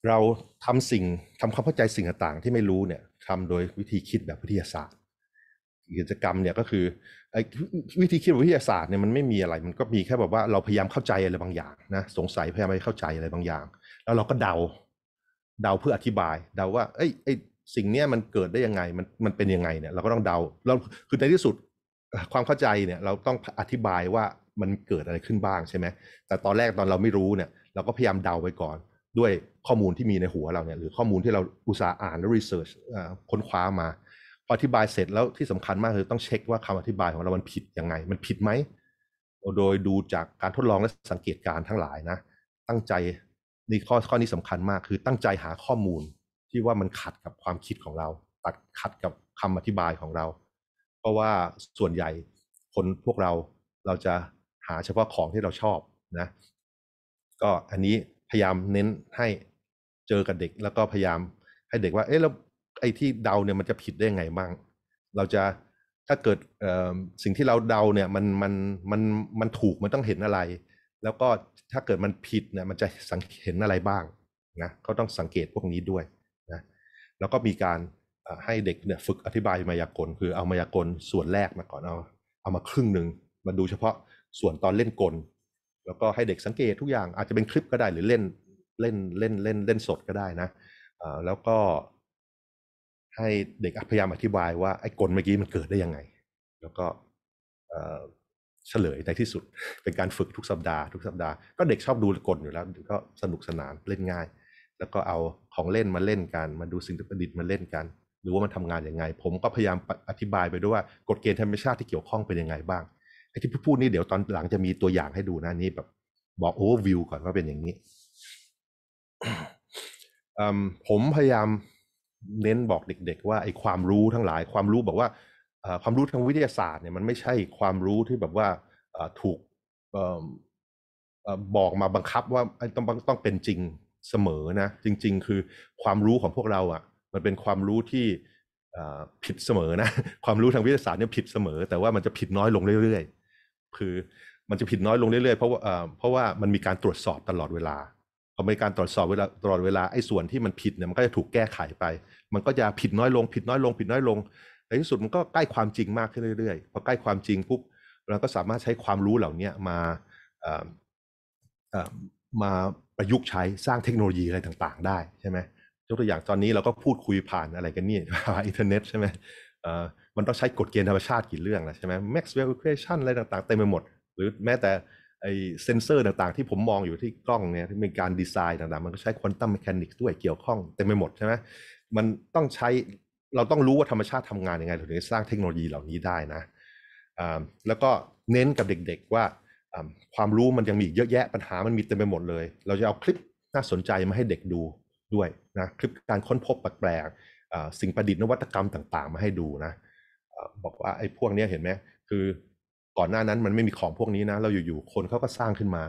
เราทำสิ่งทำความเข้าใจสิ่งต่างๆที่ไม่รู้เนี่ยทำโดยวิธีคิดแบบวิทยาศาสตร์กิจกรรมเนี่ยก็คือวิธีคิดวิทยาศาสตร์เนี่ยมันไม่มีอะไร มันก็มีแค่แบบว่าเราพยายามเข้าใจอะไรบางอย่างนะสงสัยพยายามไปเข้าใจอะไรบางอย่าง แล้วเราก็เดาเดาเพื่ออธิบายเดาว่าเอ้ยไอ้สิ่งเนี้ยมันเกิดได้ยังไงมันมันเป็นยังไงเนี่ยเราก็ต้องเดาเราคือในที่สุดความเข้าใจเนี่ยเราต้องอธิบายว่ามันเกิดอะไรขึ้นบ้างใช่ไหมแต่ตอนแรกตอนเราไม่รู้เนี่ยเราก็พยายามเดาไว้ก่อนด้วยข้อมูลที่มีในหัวเราเนี่ยหรือข้อมูลที่เราอุตสาห์อ่านและรีเสิร์ชค้นคว้ามาออธิบายเสร็จแล้วที่สำคัญมากคือต้องเช็คว่าคำอธิบายของเรามันผิดยังไง มันผิดไหมโดยดูจากการทดลองและสังเกตการทั้งหลายนะ ตั้งใจนี่ข้อข้อนี้สำคัญมากคือตั้งใจหาข้อมูลที่ว่ามันขัดกับความคิดของเราตัดขัดกับคำอธิบายของเรา เพราะว่าส่วนใหญ่คนพวกเราเราจะหาเฉพาะของที่เราชอบนะ ก็อันนี้พยายามเน้นให้เจอกับเด็ก แล้วก็พยายามให้เด็กว่า เอ๊ะแล้วไอ้ที่เดาเนี่ยมันจะผิดได้ไงบ้างเราจะถ้าเกิดสิ่งที่เราเดา เนี่ยมันมันมันมันถูกมันต้องเห็นอะไร แล้วก็ถ้าเกิดมันผิดเนี่ยมันจะสังเห็นอะไรบ้างนะเขาต้องสังเกตพวกนี้ด้วยนะ แล้วก็มีการให้เด็กเนี่ยฝึกอธิบายมายากลคือเอามายากลส่วนแรกมาก่อนเอาเอามาครึ่งหนึ่งมาดูเฉพาะส่วนตอนเล่นกล แล้วก็ให้เด็กสังเกตทุกอย่าง อาจจะเป็นคลิปก็ได้หรือเล่นเล่นเล่นเล่นเล่นสดก็ได้นะแล้วก็ ให้เด็กพยายามอธิบายว่าไอ้กลเมื่อกี้มันเกิดได้ยังไง แล้วก็เฉลยในที่สุดเป็นการฝึกทุกสัปดาห์ทุกสัปดาห์ก็เด็กชอบดูกลอยู่แล้วก็สนุกสนานเล่นง่าย แล้วก็เอาของเล่นมาเล่นกันมาดูสิ่งประดิษฐ์มาเล่นกัน หรือว่ามันทำงานยังไง ผมก็พยายามอธิบายไปด้วยว่ากฎเกณฑ์ธรรมชาติที่เกี่ยวข้องเป็นยังไงบ้างไอ้ที่พูดนี่เดี๋ยวตอนหลังจะมีตัวอย่างให้ดูนะนี่แบบบอกโอ้วิวก่อนว่าเป็นอย่างนี้ผมพยายามเน้นบอกเด็ก ๆ ว่าไอ้ความรู้ทั้งหลายความรู้บอกว่าความรู้ทางวิทยาศาสตร์เนี่ยมันไม่ใช่ความรู้ที่แบบว่าถูก บอกมาบังคับว่าต้องต้องเป็นจริงเสมอนะจริง ๆ คือความรู้ของพวกเราอะ่ะ มันเป็นความรู้ที่ผิดเสมอนะความรู้ทางวิทยาศาสตร์เนี่ยผิดเสมอ แต่ว่ามันจะผิดน้อยลงเรื่อยๆคือมันจะผิดน้อยลงเรื่อยๆเพราะว่าเพราะว่ามันมีการตรวจสอบตลอดเวลาพอมีการตรวจสอบเวลาตลอดเวลาไอ้ส่วนที่มันผิดเนี่ยมันก็จะถูกแก้ไขไป มันก็จะผิดน้อยลง ผิดน้อยลงผิดน้อยลงในที่สุดมันก็ใกล้ความจริงมากขึ้นเรื่อยๆพอใกล้ความจริงปุ๊บ เราก็สามารถใช้ความรู้เหล่านี้มามาประยุกต์ใช้สร้างเทคโนโลยีอะไรต่างๆได้ใช่ไหมยกตัวอย่างตอนนี้เราก็พูดคุยผ่านอะไรกันนี่ผ่านอินเทอร์เน็ตใช่ไหมมันต้องใช้กฎเกณฑ์ธรรมชาติกี่เรื่องนะใช่ไหม Maxwell e q u a t ชันอะไรต่างๆเต็มไปหมด หรือแม้แต่ไอเซนเซอร์ต่างๆที่ผมมองอยู่ที่กล้องเนี่ยที่มีการดีไซน์ต่าง ๆ มันก็ใช้ควอนตัมเมคานิกด้วยเกี่ยวข้องเต็มไปหมดใช่ไหมมันต้องใช้เราต้องรู้ว่าธรรมชาติทำงานยังไงถึงจะสร้างเทคโนโลยีเหล่านี้ได้นะ แล้วก็เน้นกับเด็กๆว่าความรู้มันยังมีเยอะแยะปัญหามันมีเต็มไปหมดเลย เราจะเอาคลิปน่าสนใจมาให้เด็กดูด้วยนะ คลิปการค้นพบแปลกๆสิ่งประดิษฐ์นวัตกรรมต่างๆมาให้ดูนะบอกว่าไอ้พวกนี้เห็นไหมคือก่อนหน้านั้นมันไม่มีของพวกนี้นะเราอยู่ๆคนเขาก็สร้างขึ้นมา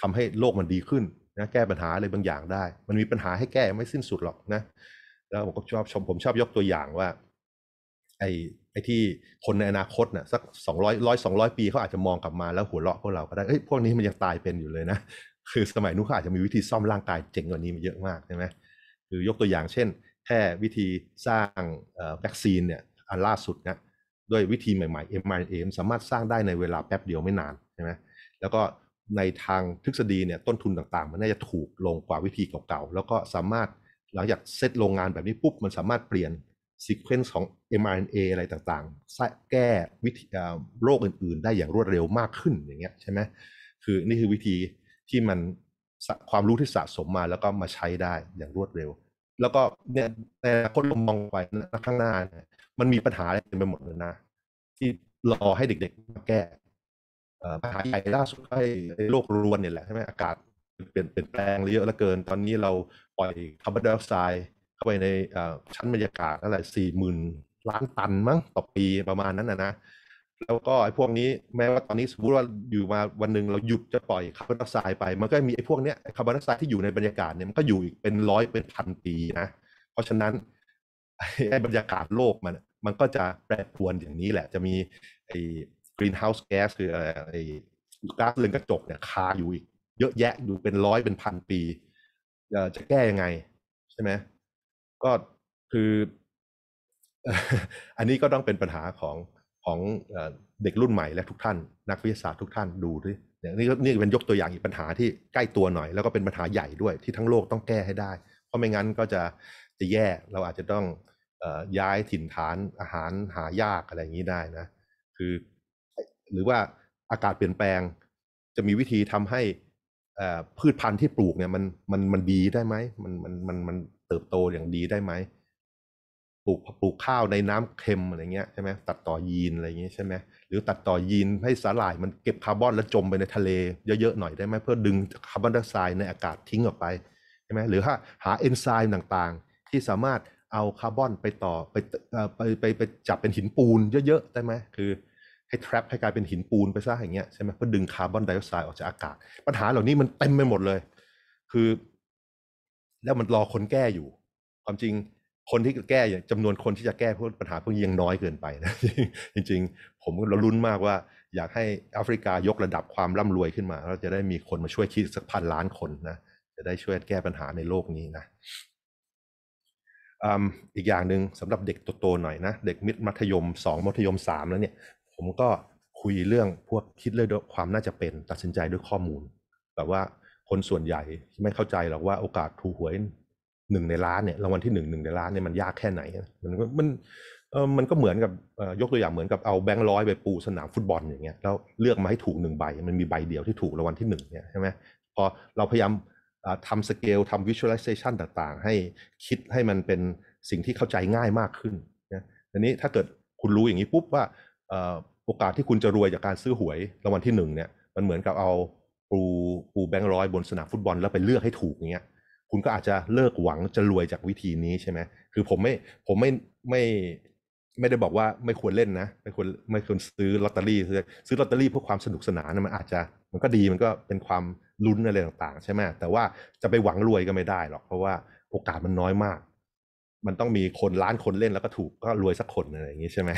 ทำให้โลกมันดีขึ้นนะแก้ปัญหาอะไรบางอย่างได้ มันมีปัญหาให้แก้ไม่สิ้นสุดหรอกนะแล้วผมก็ชอบชมผมชอบยกตัวอย่างว่า ไอ้ไอ้ที่คนในอนาคตนี่ะสักสองร้อยร้อยสองร้อยปีเขาอาจจะมองกลับมาแล้วหัวเราะพวกเราก็ได้เอ้ยพวกนี้มันยังตายเป็นอยู่เลยนะ คือสมัยนู้นเขาอาจจะมีวิธีซ่อมร่างกายเจ๋งกว่านี้มาเยอะมากใช่ไหมคือยกตัวอย่างเช่นแค่วิธีสร้างวัคซีนเนี่ยอันล่าสุดนะด้วยวิธีใหม่ๆ mRNA สามารถสร้างได้ในเวลาแป๊บเดียวไม่นานใช่ไหมแล้วก็ในทางทฤษฎีเนี่ยต้นทุนต่างๆ มันน่าจะถูกลงกว่าวิธีเก่าๆแล้วก็สามารถหลังจากเซตโรงงานแบบนี้ปุ๊บ มันสามารถเปลี่ยนซีเควนซ์ของ mRNA อะไรต่างๆ แก้วิธีโรคอื่นๆ ได้อย่างรวดเร็วมากขึ้นอย่างเงี้ยใช่ไหม คือนี่คือวิธีที่มันความรู้ที่สะสมมา แล้วก็มาใช้ได้อย่างรวดเร็ว แล้วก็เนี่ยในอนาคตมองไปข้างหน้านมันมีปัญหาอะไรเต็มไปหมดเลยนะ ที่รอให้เด็กๆ มาแก้ปัญหาใหญ่ล่าสุดให้โรครวนเนี่ยแหละใช่ไหมอากาศเปลี่ยนเปลี่ยนแปลงเยอะเหลือเกินตอนนี้เราปล่อยคาร์บอนไดออกไซด์เข้าไปในชั้นบรรยากาศเท่าไหร่สี่หมื่นล้านตันมั้งต่อปีประมาณนั้นนะนะแล้วก็ไอ้พวกนี้แม้ว่าตอนนี้ สมมติว่าอยู่มาวันหนึ่งเราหยุดจะปล่อยคาร์บอนไดออกไซด์ไปมันก็มีไอ้พวกเนี้ยคาร์บอนไดออกไซด์ที่อยู่ในบรรยากาศเนี่ยมันก็อยู่อีกเป็นร้อยเป็นพันปีนะ เพราะฉะนั้นไอ้บรรยากาศโลก มันมันก็จะแปรปรวนอย่างนี้แหละ จะมีไอ้กรีนเฮาส์แก๊สคือไอ้ก๊าซเรือนกระจกเนี่ยคาอยู่อีกเยอะแยะอยู่เป็นร้อยเป็นพันปีจะแก้ยังไง ใช่ไหมก็คืออันนี้ก็ต้องเป็นปัญหาของของเด็กรุ่นใหม่และทุกท่านนักวิทยาศาสตร์ทุกท่าน ดูด้วยนี่นี่เป็นยกตัวอย่างอีกปัญหาที่ใกล้ตัวหน่อย แล้วก็เป็นปัญหาใหญ่ด้วยที่ทั้งโลกต้องแก้ให้ได้ เพราะไม่งั้นก็จะจะแย่เราอาจจะต้องย้ายถิ่นฐานอาหารหายากอะไรอย่างนี้ได้นะ คือหรือว่าอากาศเปลี่ยนแปลง จะมีวิธีทำให้พืชพันธุ์ที่ปลูกเนี่ยมันมันมันดีได้ไหมมันมันมัน มันเติบโตอย่างดีได้ไหม ปลูกปลูกข้าวในน้ำเค็มอะไรเงี้ยใช่ไหมตัดต่อยีนอะไรเงี้ยใช่ไหมหรือตัดต่อยีนให้สาหร่ายมันเก็บคาร์บอนแล้วจมไปในทะเลเยอะๆหน่อยได้ไหมเพื่อดึงคาร์บอนไดออกไซด์ในอากาศทิ้งออกไปใช่ไหมหรือถ้าหาเอนไซม์ต่างๆ ที่สามารถเอาคาร์บอนไปต่อไปไปไปไปจับเป็นหินปูนเยอะๆได้ไหมคือให้ทรัพให้กลายเป็นหินปูนไปซะอย่างเงี้ยใช่ไหมเพื่อดึงคาร์บอนไดออกไซด์ออกจากอากาศ ปัญหาเหล่านี้มันเต็มไปหมดเลย คือ แล้วมันรอคนแก้อยู่ ความจริงคนที่แก้จำนวนคนที่จะแก้พวกปัญหาพวกนี้ยังน้อยเกินไปนะจริงๆ ผม็รลุ้นมากว่า อยากให้แอฟริกายกระดับความร่ำรวยขึ้นมา เราจะได้มีคนมาช่วยคิดสักพันล้านคนนะจะได้ช่วยแก้ปัญหาในโลกนี้นะอีกอย่างหนึ่งสำหรับเด็กโตๆหน่อยนะเด็กมิดมัธยมสองมัธยมสามแล้วเนี่ยผมก็คุยเรื่องพวกคิดเรื่องความน่าจะเป็นตัดสินใจด้วยข้อมูลแบบว่าคนส่วนใหญ่ไม่เข้าใจหรอกว่าโอกาสถูกหวยหนึ่งในล้านเนี่ยรางวัลที่หนึ่งหนึ่งในล้านเนี่ยมันยากแค่ไหนมันมันเออมันก็เหมือนกับยกตัวอย่างเหมือนกับเอาแบงค์ร้อยไปปูสนามฟุตบอลอย่างเงี้ยแล้วเลือกมาให้ถูกหนึ่งใบ มันมีใบเดียวที่ถูกรางวัลที่หนึ่งเนี่ยใช่ไหมพอเราพยายามทำสเกลทำวิชวลไลเซชันต่างๆ ให้คิดให้มันเป็นสิ่งที่เข้าใจง่ายมากขึ้นนะทีนี้ถ้าเกิดคุณรู้อย่างนี้ปุ๊บว่าโอกาสที่คุณจะรวยจากการซื้อหวยรางวัลที่หนึ่งเนี่ยมันเหมือนกับเอาปูปูแบงค์ร้อยบนสนามฟุตบอลแล้วไปเลือกให้ถูกอย่างเงี้ยคุณก็อาจจะเลิกหวังจะรวยจากวิธีนี้ใช่ไหมคือผมไม่ผมไม่ไม่ไม่ได้บอกว่าไม่ควรเล่นนะไม่ควรไม่ควรซื้อลอตเตอรี่ ซื้อลอตเตอรี่เพื่อความสนุกสนานมันอาจจะ มันก็ดีมันก็เป็นความลุ้นอะไรต่าง ๆ ใช่ไหมแต่ว่าจะไปหวังรวยก็ไม่ได้หรอกเพราะว่าโอกาสมันน้อยมากมันต้องมีคนล้านคนเล่นแล้วก็ถูกก็รวยสักคนอะไรอย่างนี้ใช่ไหม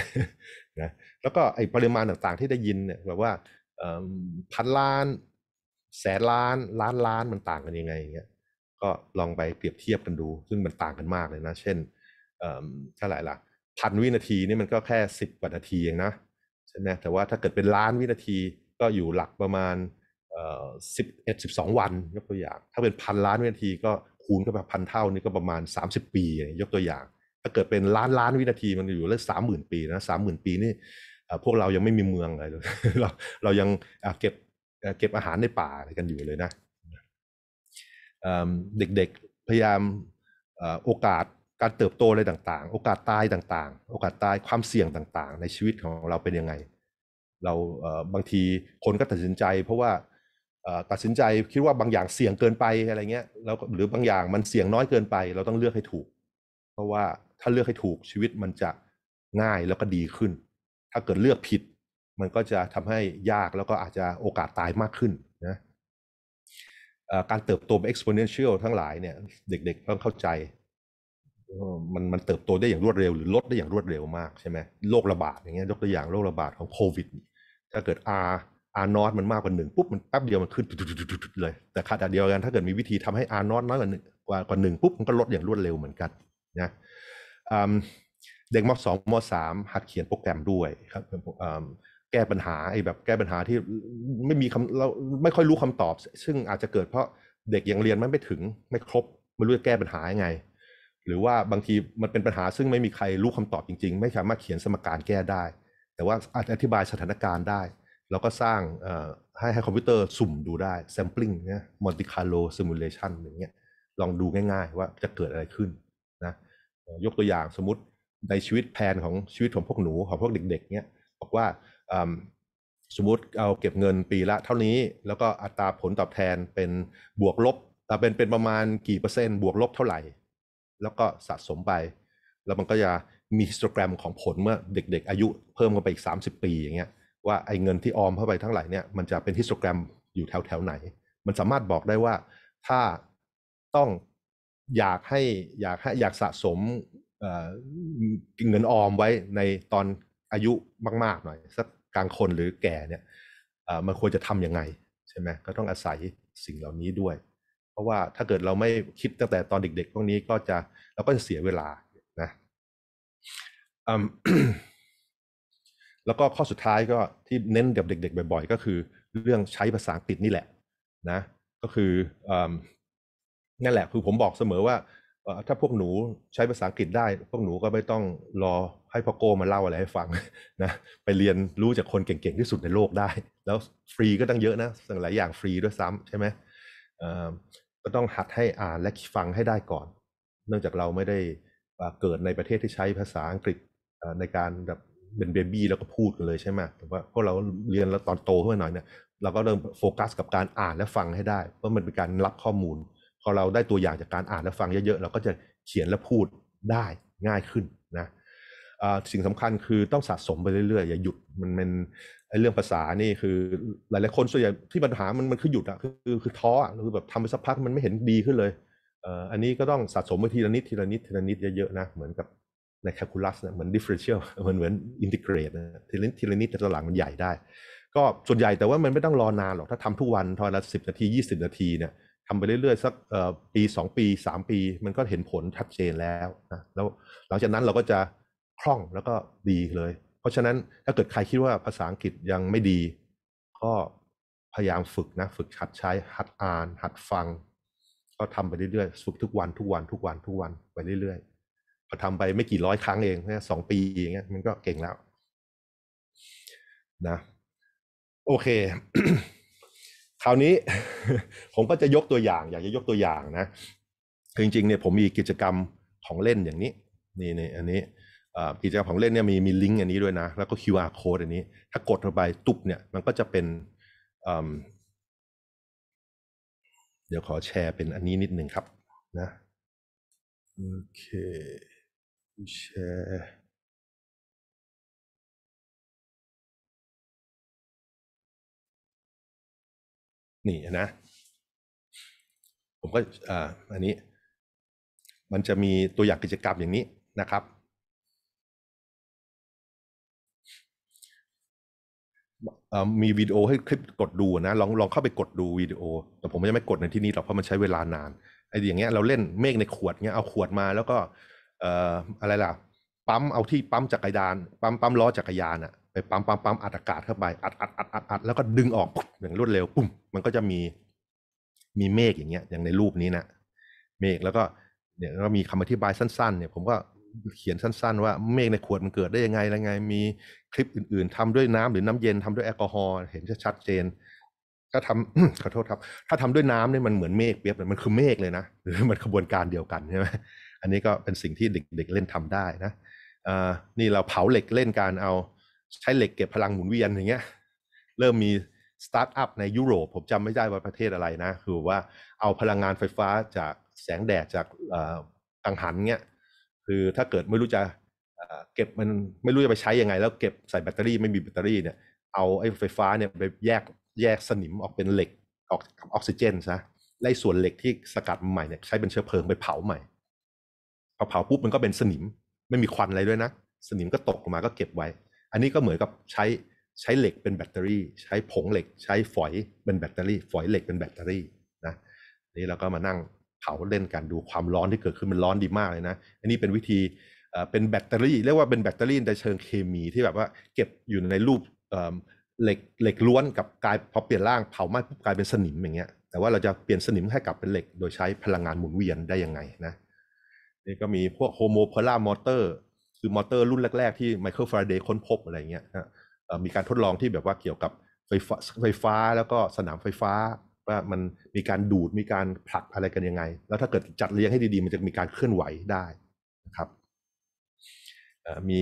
นะแล้วก็ไอ้ปริมาณต่างๆที่ได้ยินเนี่ยแบบว่าพันล้าน แสนล้านล้านล้าน มันต่างกันยังไงอย่างเงี้ยก็ลองไปเปรียบเทียบกันดู ซึ่งมันต่างกันมากเลยนะเช่นเท่าไหร่ล่ะพันวินาทีนี่มันก็แค่สิบกว่านาทีเองนะใช่ไหมแต่ว่าถ้าเกิดเป็นล้านวินาทีก็อยู่หลักประมาณสิบเอ็ดสิบสองวันยกตัวอย่าง ถ้าเป็นพันล้านวินาทีก็คูณก็แบบพันเท่านี่ก็ประมาณ 30 ปียกตัวอย่าง ถ้าเกิดเป็นล้านล้านวินาทีมันอยู่แล้วสามหมื่นปีนะสามหมื่นปีนี่พวกเรายังไม่มีเมืองอะไรเลยเราเรายังเก็บเก็บอาหารในป่ากันอยู่เลยนะเด็กๆพยายามโอกาสการเติบโตอะไรต่างๆ โอกาสตายต่างๆ โอกาสตายความเสี่ยงต่างๆ ในชีวิตของเราเป็นยังไง เราบางทีคนก็ตัดสินใจ เพราะว่าตัดสินใจคิดว่าบางอย่างเสี่ยงเกินไปอะไรเงี้ยแล้วหรือบางอย่างมันเสี่ยงน้อยเกินไปเราต้องเลือกให้ถูก เพราะว่าถ้าเลือกให้ถูกชีวิตมันจะง่ายแล้วก็ดีขึ้น ถ้าเกิดเลือกผิด มันก็จะทำให้ยากแล้วก็อาจจะโอกาสตายมากขึ้นนะการเติบโตแบบ์โพเนนเชียลทั้งหลายเนี่ยเด็ก ๆต้องเข้าใจมันมันเติบโตได้อย่างรวดเร็วหรือลดได้อย่างรวดเร็วมากใช่ไหมโรคระบาดอย่างเงี้ยยกตัวอย่างโรคระบาดของโควิดถ้าเกิด R อาร์นอตมันมากกว่าหนึ่งปุ๊บ มันแป๊บเดียวมันขึ้นเลย แต่ขาดเดียวกันถ้าเกิดมีวิธีทำให้อาร์นอตน้อยกว่าหนึ่งกว่าหนึ่งปุ๊บ มันก็ลดอย่างรวดเร็วเหมือนกันนะเด็กมสองมสามหัดเขียนโปรแกรมด้วยครับแก้ปัญหาไอ้แบบแก้ปัญหาที่ไม่มีคำเราไม่ค่อยรู้คำตอบ ซึ่งอาจจะเกิดเพราะเด็กยังเรียนไม่ไปถึงไม่ครบ ไม่รู้จะแก้ปัญหายังไง หรือว่าบางทีมันเป็นปัญหาซึ่งไม่มีใครรู้คำตอบจริง ๆ ไม่สามารถเขียนสมการแก้ได้ แต่ว่าอธิบายสถานการณ์ได้แล้วก็สร้างให้ให้คอมพิวเตอร์สุ่มดูได้ sampling เนี่ย Monte Carlo simulation อย่างเงี้ย ลองดูง่ายๆว่าจะเกิดอะไรขึ้นนะ ยกตัวอย่างสมมติในชีวิตแพนของชีวิตของพวกหนูของพวกเด็กๆเนี่ยบอกว่าสมมติเอาเก็บเงินปีละเท่านี้แล้วก็อัตราผลตอบแทนเป็นบวกลบเป็นเป็นประมาณกี่เปอร์เซ็นต์บวกลบเท่าไหร่ แล้วก็สะสมไป แล้วมันก็จะมีฮิสโตแกรมของผลเมื่อเด็ก ๆ อายุเพิ่มขึ้นไปอีก30 ปี อย่างเงี้ยว่าไอ้เงินที่ออมเข้าไปทั้งหลายเนี่ยมันจะเป็นฮิสโตแกรมอยู่แถวแถวไหน มันสามารถบอกได้ว่าถ้าต้องอยากให้อยากให้อยากสะสมเงินออมไว้ในตอนอายุมากๆหน่อยสักกลางคนหรือแก่เนี่ยมันควรจะทำยังไง ใช่ไหมก็ต้องอาศัยสิ่งเหล่านี้ด้วย เพราะว่าถ้าเกิดเราไม่คิดตั้งแต่ตอนเด็กๆพวกนี้ก็จะเราก็จะเสียเวลานะแล้วก็ข้อสุดท้ายก็ที่เน้นกับเด็กๆ บ่อย ๆ ก็คือเรื่องใช้ภาษาอังกฤษนี่แหละนะ ก็คือนั่นแหละ คือผมบอกเสมอว่า ถ้าพวกหนูใช้ภาษาอังกฤษได้ พวกหนูก็ไม่ต้องรอให้พ่อโกมาเล่าอะไรให้ฟังนะไปเรียนรู้จากคนเก่งๆที่สุดในโลกได้ แล้วฟรีก็ตั้งเยอะนะสั่งหลายอย่างฟรีด้วยซ้ำใช่ไหมก็ต้องหัดให้อ่านและฟังให้ได้ก่อน เนื่องจากเราไม่ได้เกิดในประเทศที่ใช้ภาษาอังกฤษในการแบบเป็นเบบี้แล้วก็พูดกันเลยใช่ไหมแต่ว่าพวกเราเรียนแล้วตอนโตขึ้นมาหน่อยเนี่ยเราก็เริ่มโฟกัสกับการอ่านและฟังให้ได้ เพราะมันเป็นการรับข้อมูล พอเราได้ตัวอย่างจากการอ่านและฟังเยอะๆเราก็จะเขียนและพูดได้ง่ายขึ้นนะสิ่งสำคัญคือต้องสะสมไปเรื่อยๆ อย่าหยุด มันเป็นเรื่องภาษานี่คือหลายๆคนส่วนใหญ่ที่ปัญหามันมันคือหยุดอะคือคือท้อคือแบบทำไปสักพักมันไม่เห็นดีขึ้นเลย อันนี้ก็ต้องสะสมไปทีละนิดทีละนิดทีละนิดเยอะๆนะเหมือนกับในแคลคูลัสเหมือนดิฟเฟอเรนเชียลเหมือนเหมือนอินทิเกรตนะทีละทีละนิดแต่ตลังมันใหญ่ได้ ก็ส่วนใหญ่แต่ว่ามันไม่ต้องรอนานหรอก ถ้าทำทุกวันทอนละสิบนาที 20 นาทีเนี่ยทำไปเรื่อยๆสักปี 2 ปี 3 ปีมันก็เห็นผลชัดเจนแล้วนะแล้ว หลังจากนั้นเราก็จะคล่องแล้วก็ดีเลย เพราะฉะนั้นถ้าเกิดใครคิดว่าภาษาอังกฤษยังไม่ดี ก็พยายามฝึกนะฝึกหัดใช้หัดอ่าน หัดฟัง ก็ทำไปเรื่อยๆฝึกทุกวันทุกวันทุกวันทุกวัน ไปเรื่อย ๆพอทำไปไม่กี่ร้อยครั้งเองนะสองปีอย่างเงี้ย มันก็เก่งแล้ว นะ โอเค คราวนี้ผมก็จะยกตัวอย่างอยากจะยกตัวอย่างนะจริงๆเนี่ย ผมมีกิจกรรมของเล่นอย่างนี้นี่นี่อันนี้กิจกรรมของเล่นเนี่ยมีมีลิงก์อันนี้ด้วยนะแล้วก็ QR code อันนี้ถ้ากดลงไปตุ๊บเนี่ย มันก็จะเป็น เดี๋ยวขอแชร์เป็นอันนี้นิดหนึ่งครับ นะโอเคแชร์นี่นะ ผมก็อ่าอันนี้ มันจะมีตัวอย่างกิจกรรมอย่างนี้นะครับมีวิดีโอให้คลิปกดดูนะ ลองลองเข้าไปกดดูวิดีโอ แต่ผมจะไม่กดในที่นี้หรอกเพราะมันใช้เวลานานไอ้อย่างเงี้ยเราเล่นเมฆในขวดเงี้ย เอาขวดมาแล้วก็อะไรล่ะ ปั๊มเอาที่ปั๊มจักรยาน ปั๊มปั๊มล้อจักรยานอะไปปั๊มปั๊มปั๊มอัดอากาศเข้าไปอัดอัดอัดอัดอัดแล้วก็ดึงออกอย่างรวดเร็วปุ๊บมันก็จะมี มีเมฆอย่างเงี้ยอย่างในรูปนี้นะเมฆแล้วก็เนี่ยก็มีคำอธิบายสั้น ๆ เนี่ยผมก็เขียนสั้นๆ ว่าเมฆในขวดมันเกิดได้ยังไงอะไรไงมีคลิปอื่น ๆ ทำด้วยน้ำหรือน้ำเย็นทำด้วยแอลกอฮอล์เห็นชัดเจนถ้าทำขอโทษครับ ถ้าทำด้วยน้ำเนี่ยมันเหมือนเมฆเปียบเลยมันคือเมฆเลยนะหรือมันขบวนการเดียวกันใช่ไหมอันนี้ก็เป็นสิ่งที่เด็กๆเล่นทำได้นะนี่เราเผาเหล็กเล่นการเอาใช้เหล็กเก็บพลังหมุนเวียนอย่างเงี้ย เริ่มมีสตาร์ทอัพในยุโรปผมจำไม่ได้ว่าประเทศอะไรนะ คือว่าเอาพลังงานไฟฟ้าจากแสงแดดจากกังหันเงี้ย คือถ้าเกิดไม่รู้จะเก็บมันไม่รู้จะไปใช้ยังไงแล้วเก็บใส่แบตเตอรี่ไม่มีแบตเตอรี่เนี่ย เอาไอ้ไฟฟ้าเนี่ยไปแยกแยกสนิมออกเป็นเหล็กออกออกซิเจนซะ ไล่ส่วนเหล็กที่สกัดใหม่เนี่ยใช้เป็นเชื้อเพลิงไปเผาใหม่อเผาปุ๊บมันก็เป็นสนิมไม่มีควันอะไรด้วยนะ สนิมก็ตกออกมาก็เก็บไว้ อันนี้ก็เหมือนกับใช้ใช้เหล็กเป็นแบตเตอรี่ ใช้ผงเหล็กใช้ฝอยเป็นแบตเตอรี่ ฝอยเหล็กเป็นแบตเตอรี่นะนี่ เราก็มานั่งเผาเล่นกันดูความร้อนที่เกิดขึ้นมันร้อนดีมากเลยนะอันนี้เป็นวิธีเป็นแบตเตอรี่เรียกว่าเป็นแบตเตอรี่ในเชิงเคมีที่แบบว่า เก็บอยู่ในรูปเหล็กเหล็กล้วนกับกลายพอเปลี่ยนร่างเผาไหม้กลายเป็นสนิมอย่างเงี้ยแต่ว่าเราจะเปลี่ยนสนิมให้กลับเป็นเหล็กโดยใช้พลังงานหมุนเวียนได้ยังไงนะนี่ก็มีพวกโฮโมเพล่ามอเตอร์คือมอเตอร์รุ่นแรก ๆที่ไมเคิลฟาราเดย์ค้นพบอะไรเงี้ยะมีการทดลองที่แบบว่าเกี่ยวกับไฟฟ้าไฟฟ้า แล้วก็สนามไฟฟ้าว่ามันมีการดูดมีการผลักอะไรกันยังไง แล้วถ้าเกิดจัดเลี้ยงให้ดีๆมันจะมีการเคลื่อนไหวได้นะครับมี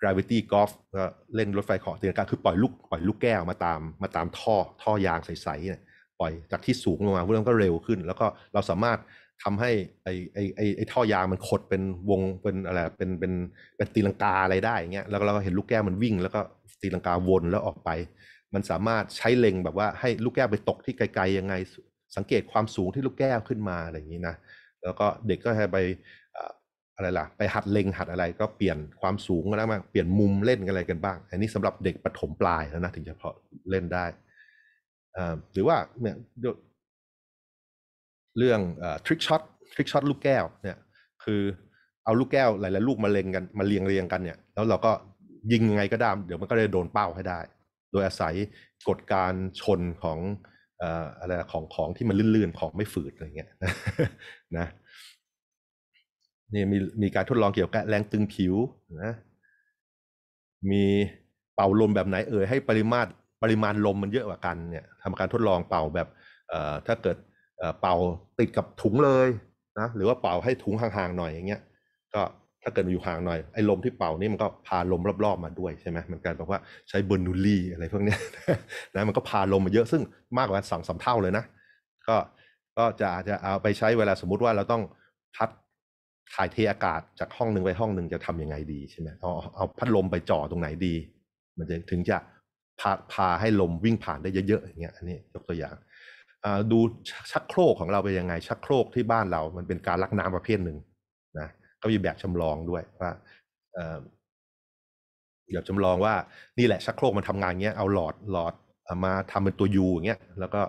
gravity golf ก็เล่นรถไฟขอเตียงกานคือปล่อยลูกปล่อยลูกแก้วมาตามมาตามท่อท่อยางใสๆเนี่ยปล่อยจากที่สูงลงมาเพื่อันก็เร็วขึ้น แล้วก็เราสามารถทำให้ไอ้ไอ้ไอไอท่อยางมันขดเป็นวงเป็นอะไรเป็นเป็นเป็นตีลังกาอะไรได้อย่างเงี้ยแล้วเราก็เห็นลูกแก้วมันวิ่งแล้วก็ตีลังกาวนแล้วออกไป มันสามารถใช้เล็งแบบว่า ให้ลูกแก้วไปตกที่ไกลๆยังไง สังเกตความสูงที่ลูกแก้วขึ้นมาอะไรอย่างนี้นะแล้วก็เด็กก็ให้ไปอะไรล่ะไปหัดเล็งหัดอะไรก็เปลี่ยนความสูงกันบ้าเปลี่ยนมุมเล่นนอะไรกันบ้าง อันนี้สำหรับเด็กปฐมปลายแล้วนะถึงจะพอเล่นได้หรือว่าเนี่ยเรื่องทริคช็อตทริคช็อตลูกแก้วเนี่ยคือเอาลูกแก้วหลายๆลูกมาเลงกันมาเรียงเรียงกันเนี่ยแล้วเราก็ยิงยังไงก็ได้ เดี๋ยวมันก็จะโดนเป้าให้ได้ โดยอาศัยกฎการชนของอะไรของของที่มันลื่นๆของไม่ฝืดอะไรเงี้ยนะนี่มีมีการทดลองเกี่ยวกับแรงตึงผิวนะมีเป่าลมแบบไหนเอ่ยให้ปริมาตรปริมาณลมมันเยอะกว่ากันเนี่ยทำการทดลองเป่าแบบถ้าเกิดเป่าติดกับถุงเลยนะหรือว่าเป่าให้ถุงห่างๆหน่อยอย่างเงี้ย ก็ถ้าเกิดอยู่ห่างหน่อยไอ้ลมที่เป่านี่มันก็พาลมรอบๆมาด้วยใช่ไหมเหมือนกันบอกว่าใช้เบอร์นูลีอะไรพวกนี้นะมันก็พาลมมาเยอะซึ่งมากกว่าสองสามเท่าเลยนะ ก็ก็จะจะเอาไปใช้เวลาสมมุติว่าเราต้องพัดถ่ายเทอากาศจากห้องหนึ่งไปห้องหนึ่งจะทํำยังไงดีใช่ไหมเอาเอาพัดลมไปจ่อตรงไหนดี มันจะถึงจะพาพาให้ลมวิ่งผ่านได้เยอะๆอย่างเงี้ยอันนี้ยกตัวอย่างดูชักโครกของเราเป็นยังไง ชักโครกที่บ้านเรามันเป็นการลักน้ำประเภทหนึ่งนะก็มีแบบจำลองด้วยว่าแบบจำลองว่านี่แหละชักโครกมันทำงานเงี้ย เอาหลอดหลอดมาทำเป็นตัวยูอย่างเงี้ยแล้วก็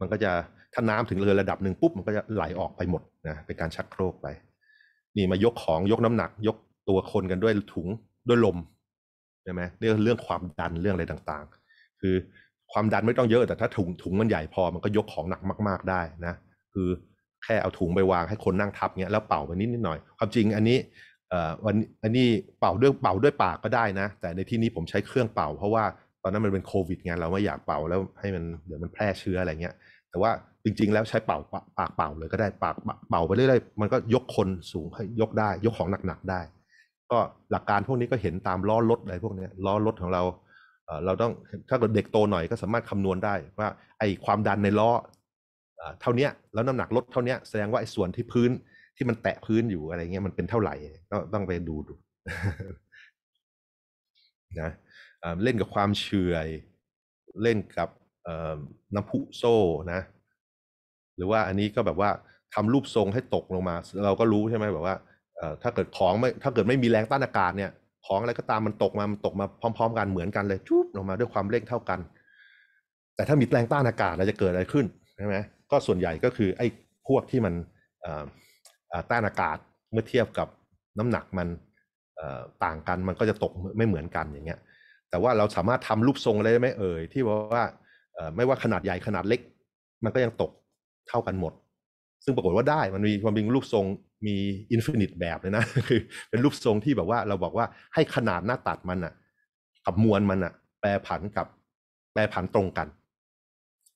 มันก็จะถ้าน้ำถึงเลยระดับหนึ่งปุ๊บมันก็จะไหลออกไปหมดนะเป็นการชักโครกไป นี่มายกของยกน้ำหนัก ยกตัวคนกันด้วยถุงด้วยลมใช่ไหมเรื่องเรื่องความดันเรื่องอะไรต่างๆ คือความดันไม่ต้องเยอะแต่ถ้าถุงถุงมันใหญ่พอมันก็ยกของหนักมากๆได้นะ คือแค่เอาถุงไปวางให้คนนั่งทับเงี้ยแล้วเป่าไปนิดนิดหน่อย ความจริงอันนี้เอ่อวันอันนี้เป่าด้วยเป่าด้วยปากก็ได้นะ แต่ในที่นี้ ผมใช้เครื่องเป่าเพราะว่าตอนนั้นมันเป็นโควิดไงเราไม่อยากเป่าแล้วให้มันเดี๋ยวมันแพร่เชื้ออะไรเงี้ย แต่ว่าจริงๆแล้วใช้เป่าปากเป่าเลยก็ได้ปากเป่าไปเรื่อยๆมันก็ยกคนสูงให้ยกได้ยกของหนักๆได้ ก็หลักการพวกนี้ก็เห็นตามล้อรถอะไรพวกนี้ล้อรถของเราเราต้องถ้าเกิดเด็กโตหน่อยก็สามารถคำนวณได้ ว่าไอความดันในล้อเท่านี้แล้วน้ำหนักลดเท่านี้แสดงว่าไอส่วนที่พื้นที่มันแตะพื้นอยู่อะไรเงี้ยมันเป็นเท่าไหร่ ก็ต้องไปดูดูนะเล่นกับความเฉื่อยเล่นกับน้ำพุโซ่นะ หรือว่าอันนี้ก็แบบว่าทำรูปทรงให้ตกลงมา เราก็รู้ใช่ไหมแบบว่าถ้าเกิดของไม่ถ้าเกิดไม่มีแรงต้านอากาศเนี่ยของอะไรก็ตามมันตกมา มันตกมาพร้อม ๆกันเหมือนกันเลยจุ๊บลงมาด้วยความเร่งเท่ากัน แต่ถ้ามีแรงต้านอากาศเราจะเกิดอะไรขึ้นใช่ไหมก็ส่วนใหญ่ก็คือ ไอ้พวกที่มันต้านอากาศเมื่อเทียบกับน้ำหนักมันต่างกันมันก็จะตกไม่เหมือนกันอย่างเงี้ย แต่ว่าเราสามารถทำรูปทรงอะไรได้ไหมเอ่ยที่ว่าไม่ว่าขนาดใหญ่ขนาดเล็ก มันก็ยังตกเท่ากันหมด ซึ่งปรากฏว่าได้มันมีความเป็นรูปทรงมีอินฟินิตแบบเลยนะ คือ เป็นรูปทรงที่แบบว่าเราบอกว่าให้ขนาดหน้าตัดมันอ่ะ กับมวลมันอ่ะ แปรผันกับ แปรผันตรงกัน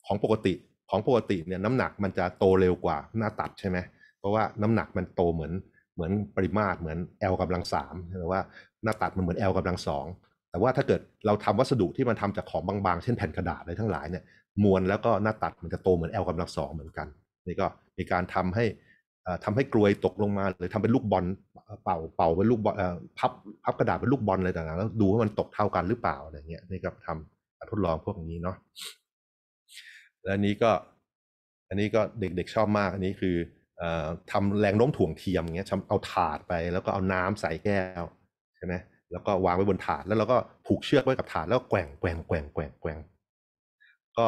ของปกติของปกติเนี่ยน้ำหนักมันจะโตเร็วกว่าหน้าตัดใช่ไหมเพราะว่าน้ำหนักมันโตเหมือนเหมือนปริมาตรเหมือน L กำลังสามหรือว่าหน้าตัดมันเหมือน L กำลังสองแต่ว่าถ้าเกิดเราทำวัสดุที่มันทำจากของบาง ๆ เช่นแผ่นกระดาษอะไรทั้งหลายเนี่ยมวลแล้วก็หน้าตัดมันจะโตเหมือน L กำลังสองเหมือนกันนี่ก็มีการทำให้ทำให้กลวยตกลงมาหรือทำเป็นลูกบอล เป่าเป่าเป็นลูกบอลพับพับกระดาษเป็นลูกบอลอะไรต่างๆ แล้วดูว่ามันตกเท่ากันหรือเปล่าอะไรเงี้ยนี่ก็ทำทดลองพวกนี้เนาะและนี้ก็ อันนี้ก็เด็กๆชอบมาก อันนี้คืออทำแรงโน้มถ่วงเทียมเงี้ยเอาถาดไป แล้วก็เอาน้ำใส่แก้วใช่ไหมแล้วก็วางไว้บนถาดแล้วเราก็ผูกเชือกไว้กับถาดแล้วแกว่งแกว่งแกว่งแกว่งแกว่งก็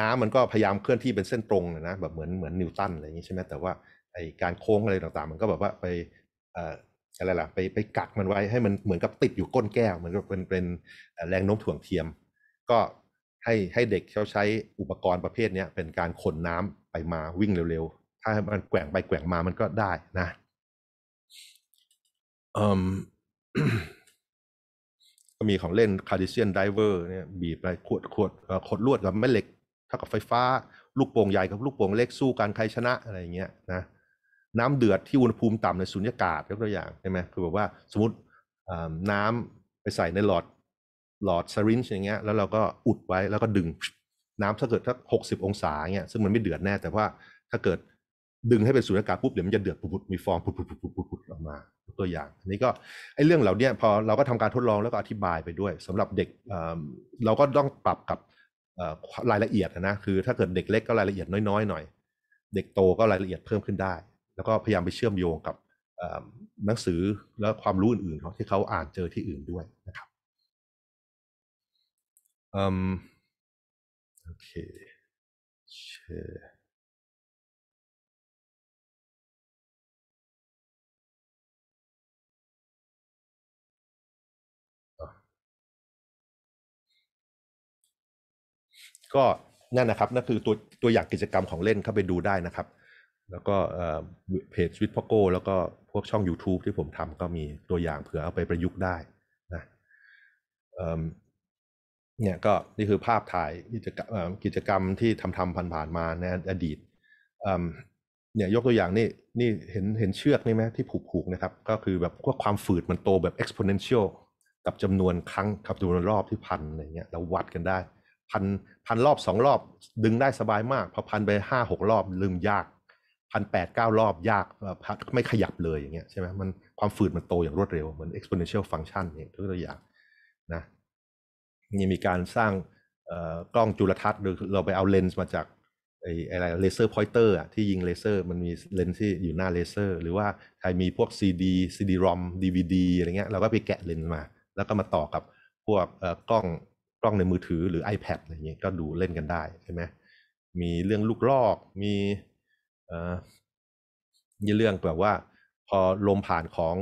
น้ำมันก็พยายามเคลื่อนที่เป็นเส้นตรงนะแบบเหมือนเหมือนนิวตันอะไรอย่างนี้ใช่ไหมแต่ว่าไอการโค้งอะไรต่างๆ มันก็แบบว่าไปอะไรล่ะไปไปกักมันไว้ ให้มันเหมือนกับติดอยู่ก้นแก้วเหมือนกับเป็นเป็นแรงโน้มถ่วงเทียม ก็ให้ให้เด็กเขาใช้อุปกรณ์ประเภทนี้เป็นการขนน้ำไปมาวิ่งเร็วๆ ถ้ามันแกว่งไปแกว่งมามันก็ได้นะก็มีของเล่นคาร์ดิเชียนไดเวอร์เนี่ยบีบไปขวดขวดขดลวดกับแม่เหล็กท่ากับไฟฟ้าลูกโป่งใหญ่กับลูกโป่งเล็กสู้กันใครชนะอะไรเงี้ยนะน้ำเดือดที่อุณหภูมิต่ำในสุญญากาศยกตัวอย่างใช่ไหมคือแบบว่าสมมติน้ำไปใส่ในหลอดหลอดซารินช์อย่างเงี้ยแล้วเราก็อุดไว้แล้วก็ดึงน้ำถ้าเกิดถ้าหกสิบองศาเงี้ยซึ่งมันไม่เดือดแน่ แต่ว่าถ้าเกิดดึงให้เป็นสุญญากาศปุ๊บเดี๋ยวมันจะเดือดปุบมีฟองปุบปุบปุบปุบออกมาตัวอย่างอันนี้ก็ไอ้เรื่องเหล่านี้พอเราก็ทำการทดลองแล้วก็อธิบายไปด้วย สำหรับเด็กเราก็ต้องปรับกับรายละเอียดนะ คือถ้าเกิดเด็กเล็กก็รายละเอียดน้อยๆ หน่อยเด็กโตก็รายละเอียดเพิ่มขึ้นได้ แล้วก็พยายามไปเชื่อมโยงกับหนังสือและความรู้อื่นๆที่เขาอ่านเจอที่อื่นด้วยนะครับโอเคชก็นั่นนะครับ นั่นคือตัวตัวอย่างกิจกรรมของเล่นเข้าไปดูได้นะครับ แล้วก็เพจวิตพ่อโก้แล้วก็พวกช่อง YouTube ที่ผมทำก็มีตัวอย่างเผื่อเอาไปประยุกต์ได้นะเนี่ยก็นี่คือภาพถ่ายกิจกรรมกิจกรรมที่ทำทำผ่านๆมาในอดีตเนี่ยยกตัวอย่างนี่นี่เห็นเห็นเชือกนี่ไหมที่ผูกๆนะครับ ก็คือแบบว่าความฝืดมันโตแบบ exponential กับจำนวนครั้งกับจำนวนรอบที่พันอะไรเงี้ยเราวัดกันได้พันพันรอบสองรอบ ดึงได้สบายมาก พอพันไปห้าหกรอบลืมยากพันแปดเก้ารอบยากไม่ขยับเลยอย่างเงี้ยใช่ไหมมันความฝืดมันโตอย่างรวดเร็ว เหมือน exponential function เนี่ยตัวอย่างนะนี่มีการสร้างกล้องจุลทรรศน์ดเราไปเอาเลนส์มาจากไอ้อะไรเลเซอร์พอยเตอร์ที่ยิงเลเซอร์ มันมีเลนส์ที่อยู่หน้าเลเซอร์หรือว่าใครมีพวก CD CD-ROM DVD อะไรเงี้ยเราก็ไปแกะเลนส์มา แล้วก็มาต่อกับพวกกล้องกล้องในมือถือหรือ iPad อะไรเงี้ยก็ดูเล่นกันได้ใช่ไหมมีเรื่องลูกลอกมีเอ่อเรื่องแบบว่า พอลมผ่านของ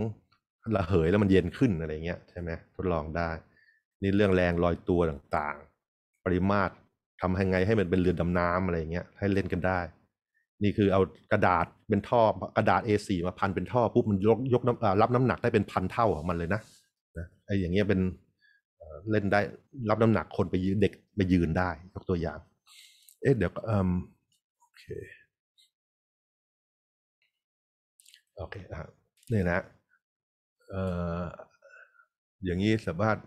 ระเหยแล้วมันเย็นขึ้นอะไรเงี้ยใช่ไหมทดลองได้ นี่เรื่องแรงลอยตัวต่างๆ ปริมาตรทำยังไงให้มันเป็นเรือดำน้ำอะไรเงี้ย ให้เล่นกันได้ นี่คือเอากระดาษเป็นท่อกระดาษ A4 มาพันเป็นท่อปุ๊บมันยกยกรับน้ำหนักได้เป็นพันเท่าของมันเลยนะนะไอ้อย่างเงี้ยเป็นเล่นได้รับน้ำหนักคนไปยืนเด็กไปยืนได้ ยกตัวอย่าง เอ๊ะเดี๋ยวอืมโอเคโอเคอะนี่นะเอ่ออย่างนี้สามารถ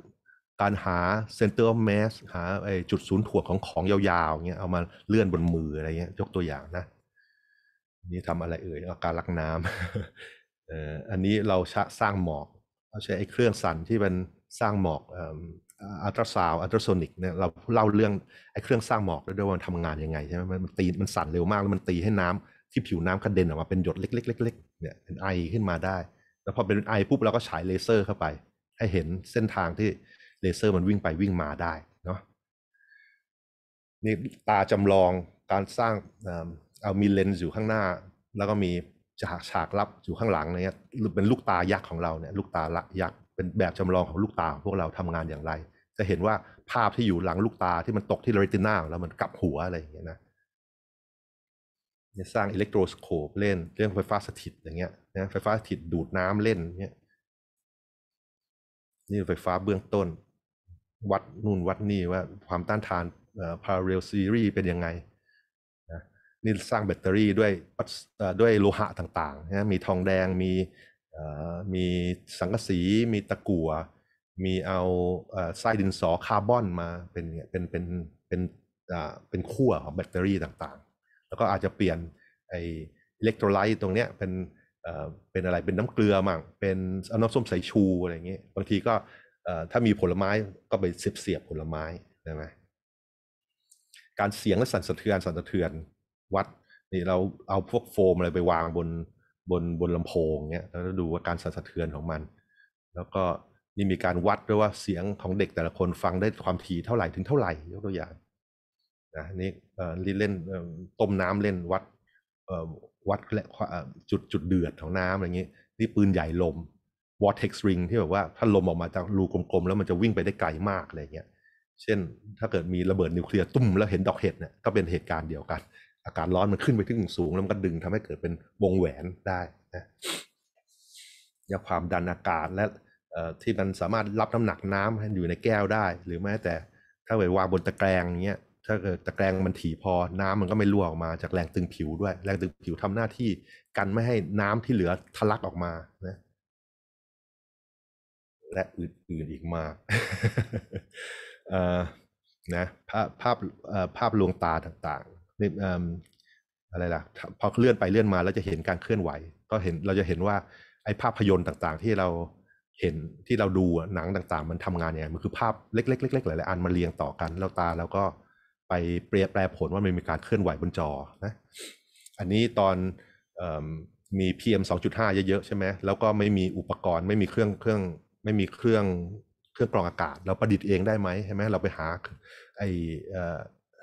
การหาเซนเตอร์แมส หาไอจุดศูนย์ถ่วงของของยาวๆเงี้ยเอามาเลื่อนบนมืออะไรเงี้ย ยกตัวอย่างนะนี่ทำอะไรเอ่ยอาการลักน้ำอออันนี้เราสร้างหมอกเราใช้ ไอ้เครื่องสั่นที่เป็นสร้างหมอกอัลตราซาวอัลตราโซนิกเนี่ยเราเล่าเรื่องไอ้เครื่องสร้างหมอกด้วยว่ามันทำงานยังไงใช่ไหมมันตีมันสั่นเร็วมากแล้วมันตีให้น้ำที่ผิวน้ำกระเด็นออกมาเป็นหยดเล็กๆเนี่ยเป็นไอ ขึ้นมาได้แล้วพอเป็นไอปุ๊บเราก็ฉายเลเซอร์เข้าไป ให้เห็นเส้นทางที่เลเซอร์มันวิ่งไปวิ่งมาได้เนาะนี่ตาจำลองการสร้างเอามีเลนส์อยู่ข้างหน้า แล้วก็มีฉากฉากลับอยู่ข้างหลังเนี่ยเป็นลูกตายักษ์ของเราเนี่ยลูกตาละยักษเป็นแบบจำลองของลูกตาของพวกเราทำงานอย่างไร จะเห็นว่าภาพที่อยู่หลังลูกตาที่มันตกที่เรติน่าแล้วมันกลับหัวอะไรอย่างเงี้ยนะสร้างอิเล็กโทรสโคปเล่น เรื่องไฟฟ้าสถิต อย่างเงี้ยนะไฟฟ้าสถิตดูดน้ำเล่นเงี้ยนี่ไฟฟ้าเบื้องต้น วัด นู่นวัดนี่ ว่าความต้านทานพาราเรลซีรีเป็นยังไงนะนี่สร้างแบตเตอรี่ด้วยด้วยโลหะต่างๆนะมีทองแดงมีมีสังกะสีมีตะกั่วมีเอาไส้ดินสอคาร์บอนมาเป็นเป็นเป็นเป็นเป็นขั้วของแบตเตอรี่ต่างๆ แล้วก็อาจจะเปลี่ยนไออิเล็กโทรไลต์ตรงเนี้ยเป็นเออ่เป็นอะไรเป็นน้ำเกลือมั่งเป็นน้ำส้มสายชูอะไรเงี้ยบางทีก็ถ้ามีผลไม้ก็ไปเสียบเสียบผลไม้ใช่ไหมการเสียงและสั่นสะเทือนสั่นสะเทือนวัดนี่เราเอาพวกโฟมอะไรไปวางบนบนบนลำโพงเนี้ยแล้วดูว่าการสั่นสะเทือนของมัน แล้วก็นี่มีการวัดด้วยว่าเสียงของเด็กแต่ละคนฟังได้ความถี่เท่าไหร่ถึงเท่าไหร่ ยกตัวอย่างนะนี่เล่นต้มน้ำเล่นวัดวัดและจุดจุดเดือดของน้ำอะไรเงี้ยนี่ปืนใหญ่ลม vortex ring ที่แบบว่าถ้าลมออกมาจากรูกลมๆ แล้วมันจะวิ่งไปได้ไกลมากอะไรเงี้ย เช่นถ้าเกิดมีระเบิดนิวเคลียร์ตุ้มแล้วเห็นดอกเห็ดเนี่ยก็เป็นเหตุการณ์เดียวกันอากาศร้อนมันขึ้นไปถึงสูงแล้วมันก็ดึงทำให้เกิดเป็นวงแหวนได้นะยาความดันอากาศและที่มันสามารถรับน้ำหนักน้ำอยู่ในแก้วได้ หรือแม้แต่ถ้าเกิดวางบนตะแกรงเงี้ยถ้าเกิดตะแกรงมันถี่พอน้ำมันก็ไม่รั่วออกมาจากแรงตึงผิวด้วย แรงตึงผิวทำหน้าที่ กันไม่ให้น้ำที่เหลือทะลักออกมา นะ และอื่นๆอีกมากนะภาพภาพภาพลวงตาต่างอะไรล่ะพอเลื่อนไปเลื่อนมาแล้วจะเห็นการเคลื่อนไหวก็เห็นเราจะเห็นว่าไอ้ภาพยนตร์ต่างๆ ที่เราเห็นที่เราดูหนังต่างๆ มันทำงานยังไงมันคือภาพเล็กๆๆหลายๆอันมาเรียงต่อกัน แล้วตาเราก็ไปเปรียบแปลผลว่ามันมีการเคลื่อนไหวบนจอนะอันนี้ตอนมี PM 2.5 เยอะๆใช่ไหมแล้วก็ไม่มีอุปกรณ์ไม่มีเครื่องเครื่องไม่มีเครื่องเครื่องกรองอากาศ เราประดิษฐ์เองได้ไหมใช่ไหมเราไปหาไอ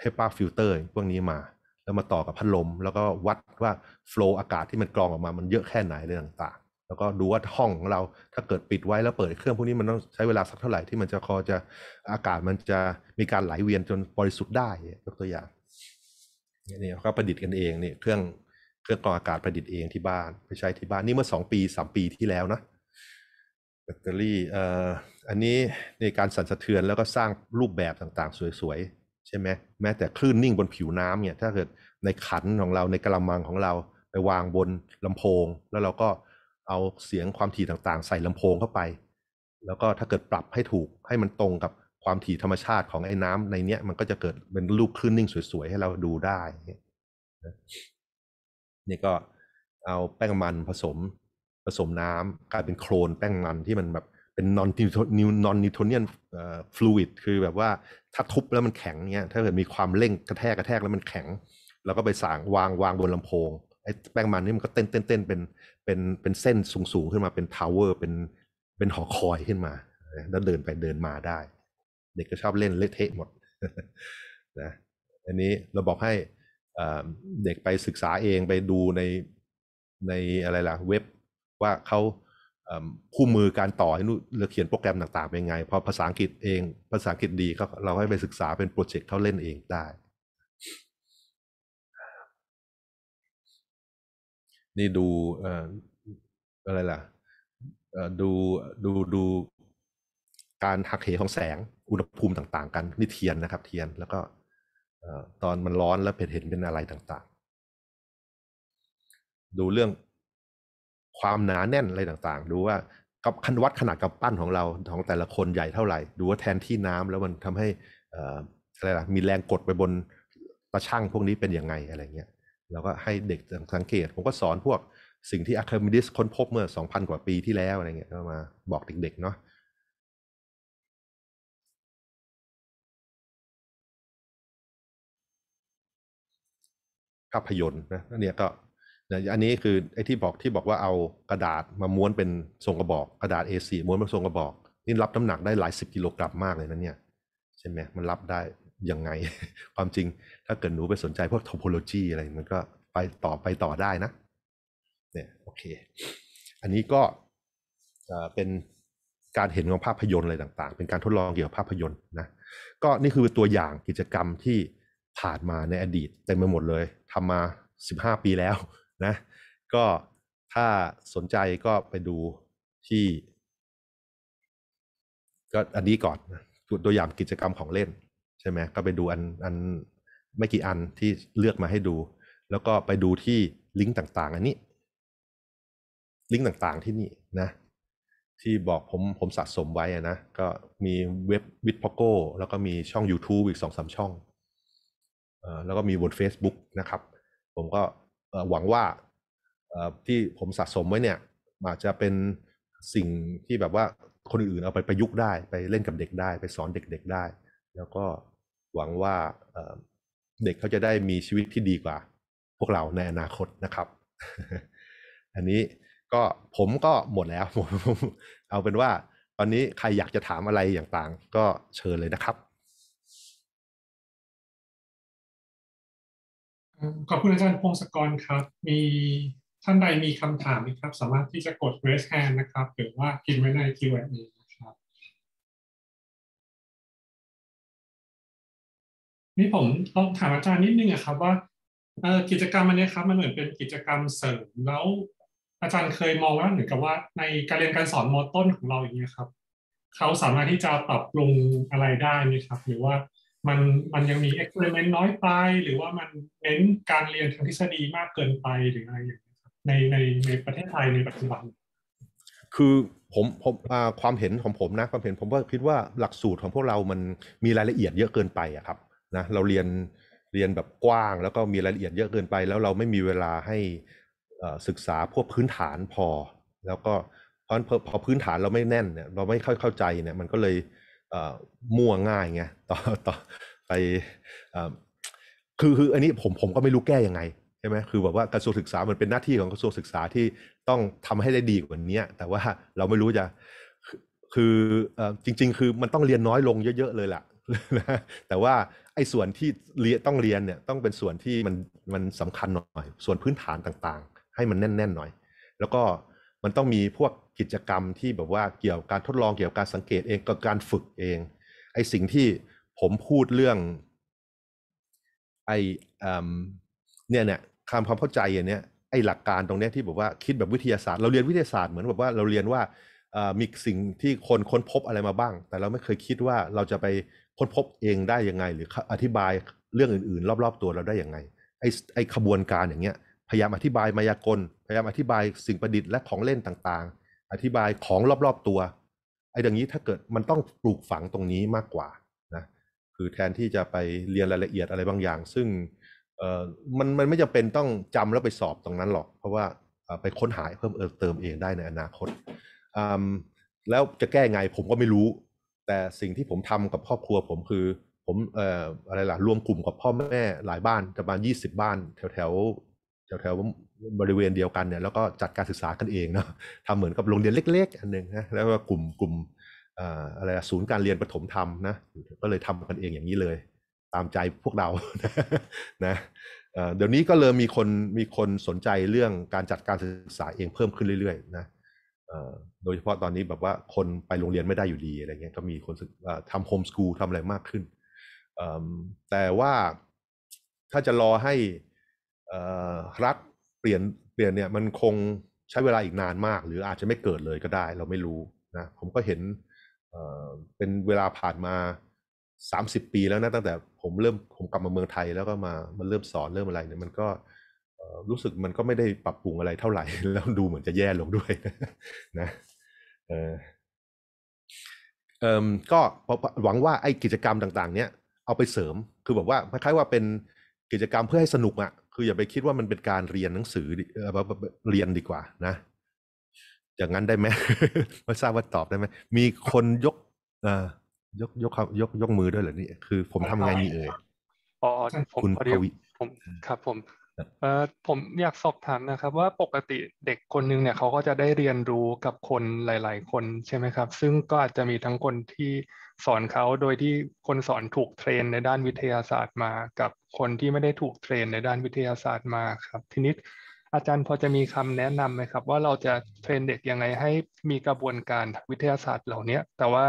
ให้ป้าฟิลเตอร์พวกนี้มาแล้วมาต่อกับพัดลม แล้วก็วัดว่าโฟล์อากาศที่มันกรองออกมามันเยอะแค่ไหนอะไรต่างๆแล้วก็ดูว่าห้องของเราถ้าเกิดปิดไว้แล้วเปิดเครื่องพวกนี้ มันต้องใช้เวลาสักเท่าไหร่ที่มันจะคอจะอากาศมันจะมีการไหลเวียนจนบริสุทธิ์ได้ ยกตัวอย่างนี่เขาประดิษฐ์กันเองนี่เครื่องเครื่องกรองอากาศประดิษฐ์เองที่บ้านไปใช้ที่บ้านนี่เมื่อสองปีสามปีที่แล้วนะแบตเตอรี่เอ่ออันนี้ในการสั่นสะเทือนแล้วก็สร้างรูปแบบต่างๆ สวยใช่ไหมแม้แต่คลื่นนิ่งบนผิวน้ำเนี่ย ถ้าเกิดในขันของเราในกระมังของเราไปวางบนลำโพง แล้วเราก็เอาเสียงความถี่ต่าง ๆ ใส่ลำโพงเข้าไป แล้วก็ถ้าเกิดปรับให้ถูกให้มันตรงกับความถี่ธรรมชาติของไอ้น้ำ ในเนี้ยมันก็จะเกิดเป็นรูปคลื่นนิ่งสวย ๆ ให้เราดูได้นี่ก็เอาแป้งมันผสมผสมน้ำกลายเป็นโคลนแป้งมันที่มันแบบเป็นนนอ non นนน n e ทเนียนฟลูอิดคือแบบว่าถ้าทุบแล้วมันแข็งเนี้ยถ้าเกิดมีความเร่งกระแทกกระแทกแล้วมันแข็งเราก็ไปสางวางวางบนลำโพงไอ้แป้งมันนี่มันก็เต้นเต้นเต้นเป็นเป็นเป็นเส้นสูงๆ ขึ้นมาเป็นทาวเวอร์ เป็นเป็นหอคอยขึ้นมา แล้วเดินไปเดินมาได้ เด็กก็ชอบเล่นเละเทะหมดนะอันนี้เราบอกให้เด็กไปศึกษาเองไปดูในในอะไรล่ะ เว็บว่าเขาคู่มือการต่อให้นู่นเขียนโปรแกรมต่าง ๆ เป็นไง พอภาษาอังกฤษเองภาษาอังกฤษ ดีก็เราให้ไปศึกษาเป็นโปรเจกต์เขาเล่นเองได้ นี่ดูอะไรล่ะดูดูดูการหักเหของแสงอุณหภูมิต่าง ๆกัน นี่เทียนนะครับ เทียนแล้วก็ตอนมันร้อนแล้วเผ็ดเห็นเป็นอะไรต่างๆ ดูเรื่องความหนาแน่นอะไรต่างๆ ดูว่ากับคันวัดขนาดกับปั้นของเรา ของแต่ละคนใหญ่เท่าไหร่ ดูว่าแทนที่น้ำ แล้วมันทำให้อะไรล่ะมีแรงกดไปบนตะช่างพวกนี้เป็นยังไงอะไรเงี้ยเราก็ให้เด็กสังเกต ผมก็สอนพวกสิ่งที่อะเคมิดิสค้นพบเมื่อ 2,000 กว่าปีที่แล้วอะไรเงี้ยก็มาบอกเด็กๆ เนาะภาพยนตร์นะเนี่ยก็อันนี้คือไอ้ที่บอกที่บอกว่าเอากระดาษมาม้วนเป็นทรงกระบอก กระดาษ A4 ม้วนเป็นทรงกระบอกนี่รับน้ำหนักได้หลายสิบกิโลกรัมมากเลยนะเนี่ยใช่ไหมมันรับได้ยังไงความจริงถ้าเกิดหนูไปสนใจพวกโทโพโลจีอะไรมันก็ไปต่อไปต่อได้นะเนี่ยโอเค อันนี้ก็เป็นการเห็นของภาพยนตร์อะไรต่างๆ เป็นการทดลองเกี่ยวกับภาพยนตร์นะ ก็นี่คือตัวอย่างกิจกรรมที่ผ่านมาในอดีตเต็มไปหมดเลย ทำมา15ปีแล้วนะ ก็ถ้าสนใจก็ไปดูที่ ก็อันนี้ก่อนตัวอย่างกิจกรรมของเล่นใช่ไหม ก็ไปดูอันอัน ไม่กี่อันที่เลือกมาให้ดู แล้วก็ไปดูที่ลิงก์ต่าง ๆ อันนี้ ลิงก์ต่าง ๆ ที่นี่นะ ที่บอกผมผมสะสมไว้นะ ก็มีเว็บวิดพ็อกโกแล้วก็มีช่อง YouTube อีกสองสามช่อง แล้วก็มีบน Facebook นะครับ ผมก็หวังว่าที่ผมสะสมไว้เนี่ยอาจจะเป็นสิ่งที่แบบว่าคนอื่นเอาไปประยุกต์ได้ไปเล่นกับเด็กได้ไปสอนเด็ก ๆได้ แล้วก็หวังว่าเด็กเขาจะได้มีชีวิตที่ดีกว่า พวกเราในอนาคตนะครับ อันนี้ก็ผมก็หมดแล้วผมเอาเป็นว่า ตอนนี้ใครอยากจะถามอะไรอย่างต่าง ก็เชิญเลยนะครับขอบคุณอาจารย์พงศกรครับ มีท่านใดมีคำถามไหมครับสามารถที่จะกด raise hand นะครับหรือว่าพิมพ์ไว้ใน Q&A นะครับนี่ผมต้องถามอาจารย์นิดนึงนะครับว่า กิจกรรมอันนี้ครับ มันเหมือนเป็นกิจกรรมเสริมแล้วอาจารย์เคยมองว่าเหมือนกับว่าในการเรียนการสอนมอต้นของเราอย่างเงี้ยครับเขาสามารถที่จะปรับปรุงอะไรได้ไหมครับหรือว่ามันมันยังมีเอ็กซ์เพร์เมนต์น้อยไป หรือว่ามันเน้นการเรียนทางทฤษฎีมากเกินไปหรืออะไรอย่างนี้ครับในในในประเทศไทยในปัจจุบัน คือผมผมความเห็นของผมนะความเห็นผมว่าคิดว่าหลักสูตรของพวกเรามันมีรายละเอียดเยอะเกินไปอะครับนะเราเรียนเรียนแบบกว้างแล้วก็มีรายละเอียดเยอะเกินไป แล้วเราไม่มีเวลาให้ศึกษาพวกพื้นฐานพอ แล้วก็เพราะพอพื้นฐานเราไม่แน่นเนี่ยเราไม่ค่อยเข้าใจเนี่ย มันก็เลยมั่วง่ายไงต่อต่อไปคือคืออันนี้ผมผมก็ไม่รู้แก้ยังไงใช่ไหมคือแบบว่ากระทรวงศึกษามันเป็นหน้าที่ของกระทรวงศึกษาที่ต้องทำให้ได้ดีกว่านี้แต่ว่าเราไม่รู้จะคือจริง ๆ คือมันต้องเรียนน้อยลงเยอะๆเลยล่ละแต่ว่าไอ้ส่วนที่เรียนต้องเรียนเนี่ยต้องเป็นส่วนที่มันมันสำคัญหน่อย ส่วนพื้นฐานต่าง ๆ ให้มันแน่นๆหน่อย แล้วก็มันต้องมีพวกกิจกรรมที่แบบว่าเกี่ยวกับการทดลองเกี่ยวกับการสังเกตเองกับการฝึกเองไอสิ่งที่ผมพูดเรื่องไอเนี่ยเนี่ยคำความเข้าใจอย่างเนี้ยไอหลักการตรงเนี้ยที่บอกว่าคิดแบบวิทยาศาสตร์ เราเรียนวิทยาศาสตร์เหมือนแบบว่าเราเรียนว่ามีสิ่งที่คนค้นพบอะไรมาบ้าง แต่เราไม่เคยคิดว่าเราจะไปค้นพบเองได้ยังไง หรืออธิบายเรื่องอื่นๆ รอบ ๆตัวเราได้ยังไงไอไอขบวนการอย่างเงี้ยพยายามอธิบายมายากลพยายามอธิบายสิ่งประดิษฐ์และของเล่นต่างอธิบายของรอบๆตัวไอ้ดังนี้ถ้าเกิดมันต้องปลูกฝังตรงนี้มากกว่านะคือแทนที่จะไปเรียนรายละเอียดอะไรบางอย่าง ซึ่งเออมันมันไม่จำเป็นต้องจำแล้วไปสอบตรงนั้นหรอก เพราะว่าไปค้นหาเพิ่มเติมเองได้ในอนาคตแล้วจะแก้ไงผมก็ไม่รู้ แต่สิ่งที่ผมทำกับครอบครัว ผมคือผมเอ่ออะไรล่ะรวมกลุ่มกับพ่อแม่ หลายบ้านประมาณยี่สิบบ้านแถวแถวแถวๆบริเวณเดียวกันเนี่ยแล้วก็จัดการศึกษากันเองเนาะทำเหมือนกับโรงเรียนเล็ก ๆ อันหนึ่งนะแล้วก็กลุ่มกลุ่มอะไรศูนย์การเรียนปฐมธรรมนะก็เลยทำกันเองอย่างนี้เลย ตามใจพวกเรานะเดี๋ยวนี้ก็เริ่มมีคนมีคนสนใจเรื่องการจัดการศึกษาเองเพิ่มขึ้นเรื่อยๆนะโดยเฉพาะตอนนี้แบบว่าคนไปโรงเรียนไม่ได้อยู่ดีอะไรเงี้ยก็มีคนทำโฮมสกูลทำอะไรมากขึ้นแต่ว่าถ้าจะรอให้รัฐเปลี่ยนเปลี่ยนเนี่ยมันคงใช้เวลาอีกนานมาก หรืออาจจะไม่เกิดเลยก็ได้ เราไม่รู้นะผมก็เห็นเป็นเวลาผ่านมา 30 ปีแล้วนะตั้งแต่ผมเริ่มผมกลับมาเมืองไทยแล้วก็มามันเริ่มสอนเริ่มอะไรเนี่ยมันก็รู้สึกมันก็ไม่ได้ปรับปรุงอะไรเท่าไหร่แล้วดูเหมือนจะแย่ลงด้วยนะเออเออก็หวังว่าไอ้กิจกรรมต่าง ๆ เนี้ยเอาไปเสริม คือแบบว่าคล้ายๆว่าเป็นกิจกรรมเพื่อให้สนุกอะคืออย่าไปคิดว่ามันเป็นการเรียนหนังสือ เรียนดีกว่านะ อย่างนั้นได้ไหมไม่ทราบว่าตอบได้ไหมมีคนยกอยกยกยกยกมือด้วยเหรอนี่ คือผมทำไงนี่เอ่ยอ๋อคุณพอดีผมครับผมเออผมอยากสอบถามนะครับว่าปกติเด็กคนนึงเนี่ยเขาก็จะได้เรียนรู้กับคนหลาย ๆ คนใช่ไหมครับ ซึ่งก็อาจจะมีทั้งคนที่สอนเขาโดยที่คนสอนถูกเทรนในด้านวิทยาศาสตร์มา กับคนที่ไม่ได้ถูกเทรนในด้านวิทยาศาสตร์มาครับ ทีนี้อาจารย์พอจะมีคำแนะนำไหมครับว่าเราจะเทรนเด็กยังไงให้มีกระบวนการวิทยาศาสตร์เหล่านี้แต่ว่า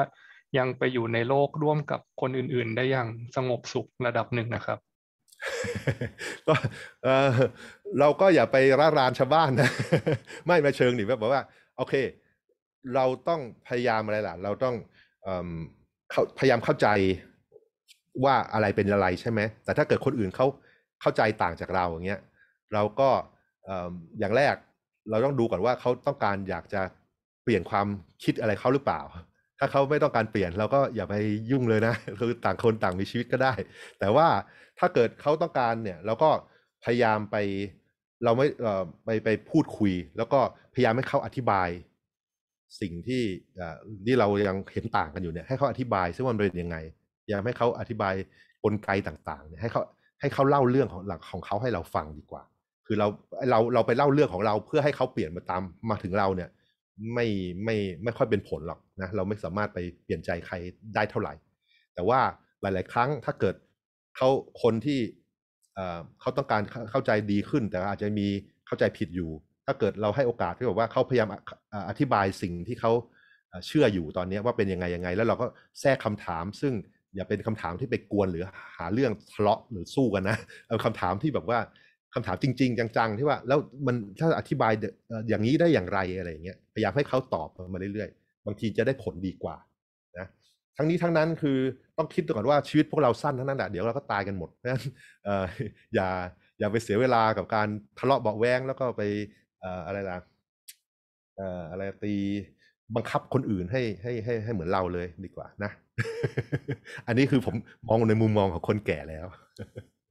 ยังไปอยู่ในโลกร่วมกับคนอื่นๆ ได้อย่างสงบสุขระดับหนึ่งนะครับก็เราก็อย่าไปร่ารานชาวบ้านนะไม่มาเชิงหนิแบบว่า โอเค เราต้องพยายามอะไรล่ะ เราต้องพยายามเข้าใจว่าอะไรเป็นอะไรใช่ไหม แต่ถ้าเกิดคนอื่นเขาเข้าใจต่างจากเราอย่างเงี้ย เราก็อย่างแรกเราต้องดูก่อนว่าเขาต้องการอยากจะเปลี่ยนความคิดอะไรเขาหรือเปล่า ถ้าเขาไม่ต้องการเปลี่ยนเราก็อย่าไปยุ่งเลยนะคือต่างคนต่างมีชีวิตก็ได้ แต่ว่าถ้าเกิดเขาต้องการเนี่ย เราก็พยายามไปเราไม่ไปไปพูดคุย แล้วก็พยายามให้เขาอธิบายสิ่งที่ที่เรายังเห็นต่างกันอยู่เนี่ยให้เขาอธิบายซึ่งมันเป็นยังไงอยากให้เขาอธิบายกลไกต่างๆเนี่ยให้เขาให้เขาเล่าเรื่องของหลักของเขาให้เราฟังดีกว่า คือเราเราเราไปเล่าเรื่องของเราเพื่อให้เขาเปลี่ยนมาตามมาถึงเราเนี่ย ไม่ไม่ไม่ค่อยเป็นผลหรอกนะ เราไม่สามารถไปเปลี่ยนใจใครได้เท่าไหร่ แต่ว่าหลาย ๆ ครั้งถ้าเกิดเขาคนที่เขาต้องการเข้าใจดีขึ้น แต่อาจจะมีเข้าใจผิดอยู่ ถ้าเกิดเราให้โอกาสที่บอกว่าเขาพยายามอธิบายสิ่งที่เขาเชื่ออยู่ตอนนี้ว่าเป็นยังไงยังไง แล้วเราก็แทรกคำถาม ซึ่งอย่าเป็นคำถามที่ไปกวนหรือหาเรื่องทะเลาะหรือสู้กันนะเอาคำถามที่แบบว่าคำถามจริงๆ จังๆที่ว่าแล้วมันถ้าอธิบายอย่างนี้ได้อย่างไรอะไรเงี้ยพยายามให้เขาตอบมาเรื่อยๆบางทีจะได้ผลดีกว่าทั้งนี้ทั้งนั้นคือต้องคิดตัวก่อนว่าชีวิตพวกเราสั้นทั้งนั้นแหละเดี๋ยวเราก็ตายกันหมดเพราะฉะนั้นอย่าอย่าไปเสียเวลากับการทะเลาะเบาแวงแล้วก็ไปอะไรล่ะอะไรตีบังคับคนอื่นให้ให้ให้ให้เหมือนเราเลยดีกว่านะ อันนี้คือผมมองในมุมมองของคนแก่แล้ว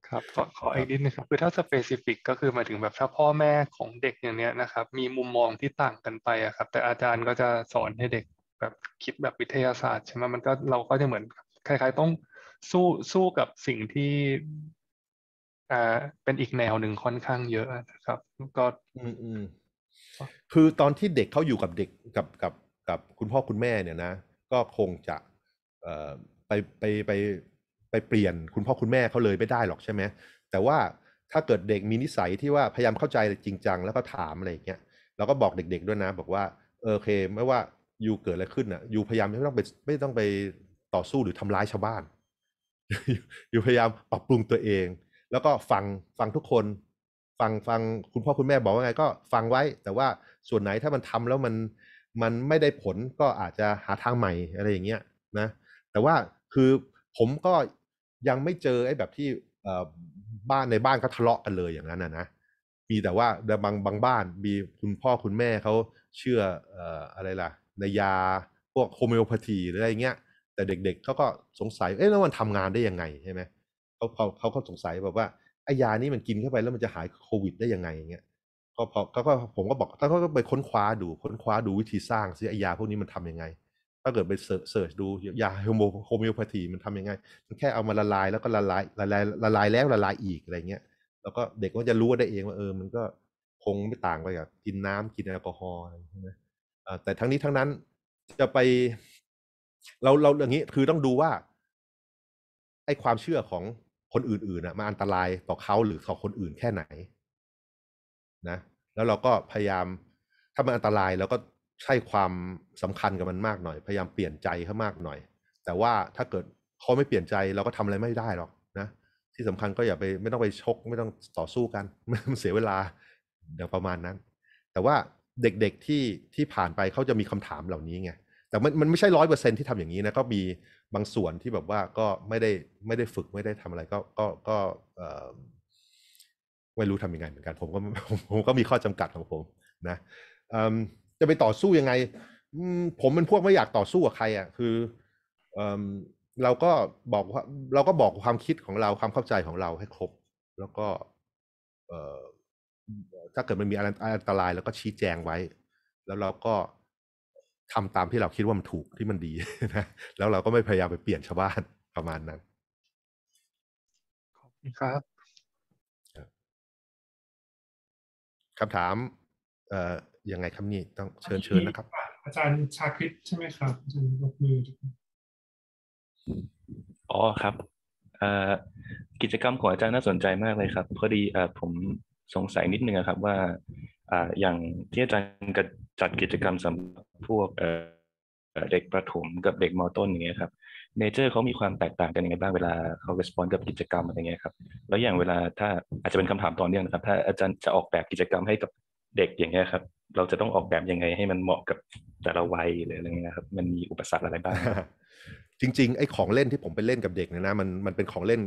ครับขอขออีกนิดนงครับคือถ้าสเปซิฟิก ก็คือมาถึงแบบถ้าพ่อแม่ของเด็กอย่างเนี้ยนะครับ มีมุมมองที่ต่างกันไปอะครับ แต่อาจารย์ก็จะสอนให้เด็กแบบคิดแบบวิทยาศาสตร์ ใช่ไหมมันก็เราก็จะเหมือน คล้ายๆต้องสู้สู้กับสิ่งที่อ่าเป็นอีกแนวหนึ่งค่อนข้างเยอะนะครับ ก็อืมอืมคือตอนที่เด็กเขาอยู่กับเด็กกับกับกับคุณพ่อคุณแม่เนี่ยนะก็คงจะเอ่อไปไปไปไปเปลี่ยนคุณพ่อคุณแม่เขาเลยไม่ได้หรอกใช่ไหมแต่ว่าถ้าเกิดเด็กมีนิสัยที่ว่าพยายามเข้าใจจริงจัง แล้วก็ถามอะไรอย่างเงี้ยเราก็บอกเด็ก ๆ ด้วยนะ บอกว่าเอโอเคไม่ว่ายูเกิดอะไรขึ้นอ่ะยูพยายามไม่ต้องไปไม่ต้องไปต่อสู้หรือทำร้ายชาวบ้านยูพยายามปรับปรุงตัวเอง แล้วก็ฟังฟังทุกคน ฟังฟังคุณพ่อคุณแม่บอกว่าไงก็ฟังไว้ แต่ว่าส่วนไหนถ้ามันทำแล้วมันมันไม่ได้ผลก็อาจจะหาทางใหม่อะไรอย่างเงี้ยนะ แต่ว่าคือผมก็ยังไม่เจอไอ้แบบที่บ้านในบ้านก็ทะเลาะกันเลยอย่างนั้นนะนะมีแต่ว่าบางบางบ้านมีคุณพ่อคุณแม่เขาเชื่ออะไรล่ะในยาพวกโฮมโอพาธีหรืออะไรเงี้ยแต่เด็กๆเขาก็สงสัยเอ๊ะแล้วมันทำงานได้ยังไงใช่ไหมเขาเขาเขาก็สงสัยแบบว่าไอ้ยานี้มันกินเข้าไปแล้วมันจะหายโควิดได้ยังไงอย่างเงี้ยก็พอเขาก็ผมก็บอกถ้าเขาก็ไปค้นคว้าดูค้นคว้าดูวิธีสร้างซิไอยาพวกนี้มันทํำยังไง ถ้าเกิดไปเสิร์ชดูยาโฮเมโมโอพาธีมันทํำยังไงมันแค่เอามาละลายแล้วก็ละลายละลายละลายแล้วละลายอีกอะไรเงี้ยแล้วก็เด็กก็จะรู้ได้เองว่าเออมันก็คงไม่ต่างไปกับกินน้ำกินแอลกอฮอล์อะไรใช่ไหมแต่ทั้งนี้ทั้งนั้นจะไปเราเราอย่างนี้คือต้องดูว่าไอ้ความเชื่อของคนอื่นๆนะมาอันตรายต่อเขาหรือต่อคนอื่นแค่ไหน นะ แล้วเราก็พยายามถ้ามันอันตรายเราก็ใช่ความสำคัญกับมันมากหน่อย พยายามเปลี่ยนใจเขามากหน่อย แต่ว่าถ้าเกิดเขาไม่เปลี่ยนใจ เราก็ทำอะไรไม่ได้หรอกนะ ที่สำคัญก็อย่าไปไม่ต้องไปชก ไม่ต้องต่อสู้กันมันเสียเวลาอย่างประมาณนั้น แต่ว่าเด็กๆที่ที่ผ่านไปเขาจะมีคำถามเหล่านี้ไงแต่มันมันไม่ใช่ร้อยเปอร์เซ็นที่ทำอย่างนี้นะ ก็มีบางส่วนที่แบบว่าก็ไม่ได้ไม่ได้ฝึกไม่ได้ทำอะไร ก็ก็ก็ไม่รู้ทำยังไงเหมือนกัน ผมก็ผมก็มีข้อจำกัดของผม นะจะไปต่อสู้ยังไง ผมเป็นพวกไม่อยากต่อสู้กับใครอ่ะคือเราก็บอกเราก็บอกความคิดของเราความเข้าใจของเราให้ครบ แล้วก็ เถ้าเกิดมันมีอะไรอันตรายแล้วก็ชี้แจงไว้ แล้วเราก็ทำตามที่เราคิดว่ามันถูกที่มันดีนะแล้วเราก็ไม่พยายามไปเปลี่ยนชาวบ้านประมาณนั้นขอบคุณครับคำถามเอ่อยังไงครับนี่ต้องเชิญเชิญนะครับ อาจารย์ชาคริตใช่ไหมครับอาจารย์ยกมืออ๋อ ครับกิจกรรมของอาจารย์น่าสนใจมากเลยครับ พอดีอผมสงสัยนิดนึงครับว่า อย่างที่อาจารย์จัดกิจกรรมสำหรับพวกเด็กประถมกับเด็กมต้นอย่างเงี้ยครับเนเจอร์เขามีความแตกต่างกันยังไงบ้างเวลาเขาสปอนกับกิจกรรมอะไรเงี้ยครับแล้วอย่างเวลาถ้าอาจจะเป็นคำถามตอนเนื่องนะครับถ้าอาจารย์จะออกแบบกิจกรรมให้กับเด็กอย่างเงี้ยครับเราจะต้องออกแบบยังไงให้มันเหมาะกับแต่ละวัยหรืออะไรเงี้ยครับมันมีอุปสรรคอะไรบ้างจริงๆไอ้ของเล่นที่ผมไปเล่นกับเด็กเนี่ยนะมันมันเป็นของเล่น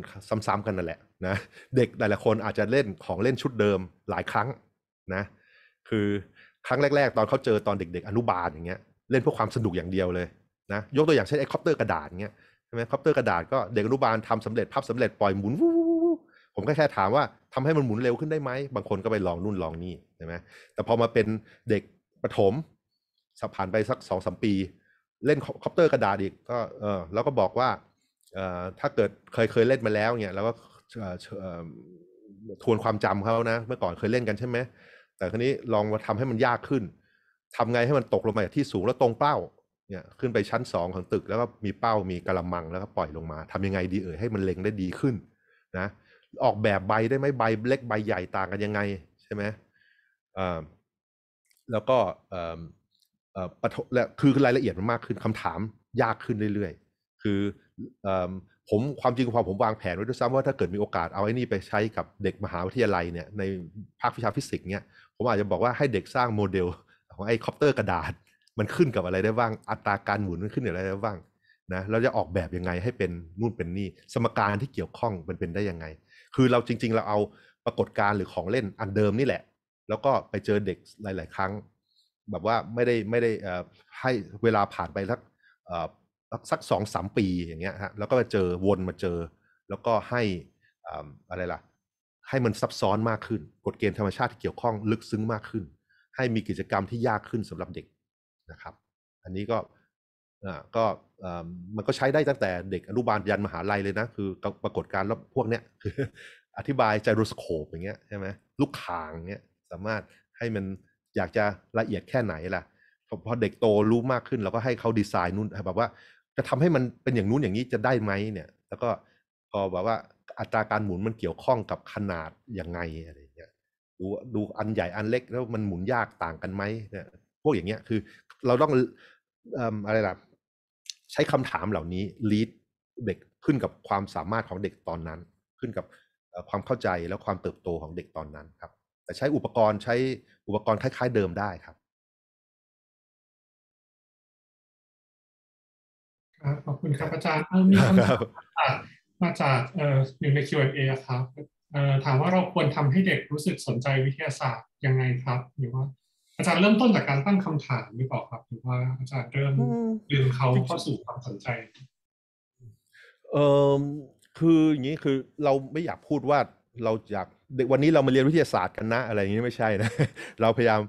ซ้ำๆกันนั่นแหละนะเด็กแต่ละคนอาจจะเล่นของเล่นชุดเดิมหลายครั้งนะคือครั้งแรก ๆ ตอนเขาเจอตอนเด็กๆ อนุบาลอย่างเงี้ยเล่นเพื่อความสนุกอย่างเดียวเลยนะยกตัวอย่างเช่นไอ้คอปเตอร์กระดาษเงี้ยใช่ไหมคอปเตอร์กระดาษ ก็เด็กอนุบาลทำสำเร็จพับสำเร็จปล่อยหมุนวูผมก็แค่ถามว่าทำให้มันหมุนเร็วขึ้นได้ไหมบางคนก็ไปลองนู่นลองนี่ใช่ไหมแต่พอมาเป็นเด็กประถมสับผ่านไปสักสองสมปีเล่นคอปเตอร์กระดาษอีกก็เออแล้วก็บอกว่าเอ่อถ้าเกิดเคยเคยเล่นมาแล้วเนี่ยแล้วก็ทวนความจำเขานะเมื่อก่อนเคยเล่นกันใช่ไหมแต่ครั้นี้ลองมาทำให้มันยากขึ้น ทำไงให้มันตกลงมาจากที่สูงแล้วตรงเป้าเนี่ยขึ้นไปชั้นสองของตึกแล้วก็มีเป้ามีกระมังแล้วก็ปล่อยลงมาทำยังไงดีเอ่ยให้มันเล็งได้ดีขึ้นนะ ออกแบบใบได้ไหมใบเล็กใบใหญ่ต่างกันยังไงใช่ไหมอ่าแล้วก็ปฐและคือรายละเอียดมันมากขึ้นคำถามยากขึ้นเรื่อยๆ คือผมความจริงความผมวางแผนไว้ด้วยซ้ำว่าถ้าเกิดมีโอกาสเอาไอ้นี่ไปใช้กับเด็กมหาวิทยาลัยเนี่ยในภาควิชาฟิสิกส์เนี่ยผมอาจจะบอกว่าให้เด็กสร้างโมเดลของไอ้คอปเตอร์กระดาษมันขึ้นกับอะไรได้บ้างอัตราการหมุนมันขึ้นกับอะไรได้บ้างนะเราจะออกแบบยังไงให้เป็นนู่นเป็นนี่สมการที่เกี่ยวข้องมันเป็นได้ยังไงคือเราจริง ๆเราเอาปรากฏการณ์หรือของเล่นอันเดิมนี่แหละ แล้วก็ไปเจอเด็กหลาย ๆ ครั้งแบบว่าไม่ได้ไม่ได้ให้เวลาผ่านไปสักสักสองสามปีอย่างเงี้ยฮะแล้วก็มาเจอวนมาเจอ แล้วก็ให้อะไรล่ะ ให้มันซับซ้อนมากขึ้น กฎเกณฑ์ธรรมชาติที่เกี่ยวข้องลึกซึ้งมากขึ้น ให้มีกิจกรรมที่ยากขึ้นสำหรับเด็กนะครับ อันนี้ก็ก็มันก็ใช้ได้ตั้งแต่เด็กอนุบาลยันมหาลัยเลยนะ คือปรากฏการณ์พวกเนี้ยคืออธิบายไจโรสโคปอย่างเงี้ยใช่ไหมลูกขางเงี้ยสามารถให้มันอยากจะละเอียดแค่ไหนล่ะ พอเด็กโตรู้มากขึ้นเราก็ให้เขาดีไซน์นู่นแบบว่าจะทำให้มันเป็นอย่างนู้นอย่างนี้จะได้ไหมเนี่ยแล้วก็พอแบบว่าอัตราการหมุนมันเกี่ยวข้องกับขนาดยังไงอะไรเงี้ยดูดูอันใหญ่อันเล็ก แล้วมันหมุนยากต่างกันไหมเนี่ยพวกอย่างเงี้ยคือเราต้องอะไรล่ะใช้คำถามเหล่านี้ลีดเด็กขึ้นกับความสามารถของเด็กตอนนั้น ขึ้นกับความเข้าใจและความเติบโตของเด็กตอนนั้นครับแต่ใช้อุปกรณ์ใช้อุปกรณ์คล้ายๆเดิมได้ครับครับ ขอบคุณครับอาจารย์มีคำถามมาจากเอ่ออยู่ใน Q&A ครับถามว่าเราควรทำให้เด็กรู้สึกสนใจวิทยาศาสตร์ยังไงครับหรือว่า อาจารย์เริ่มต้นจากการตั้งคำถามหรือเปล่าครับหรือว่าอาจารย์เริ่มดึงเขาเข้าสู่ความสนใจเอ่อคืออย่างนี้คือเราไม่อยากพูดว่าเราอยาก็กวันนี้เรามาเรียนวิทยาศาสตร์กันนะอะไรอย่างนี้ไม่ใช่นะ เราพยายาม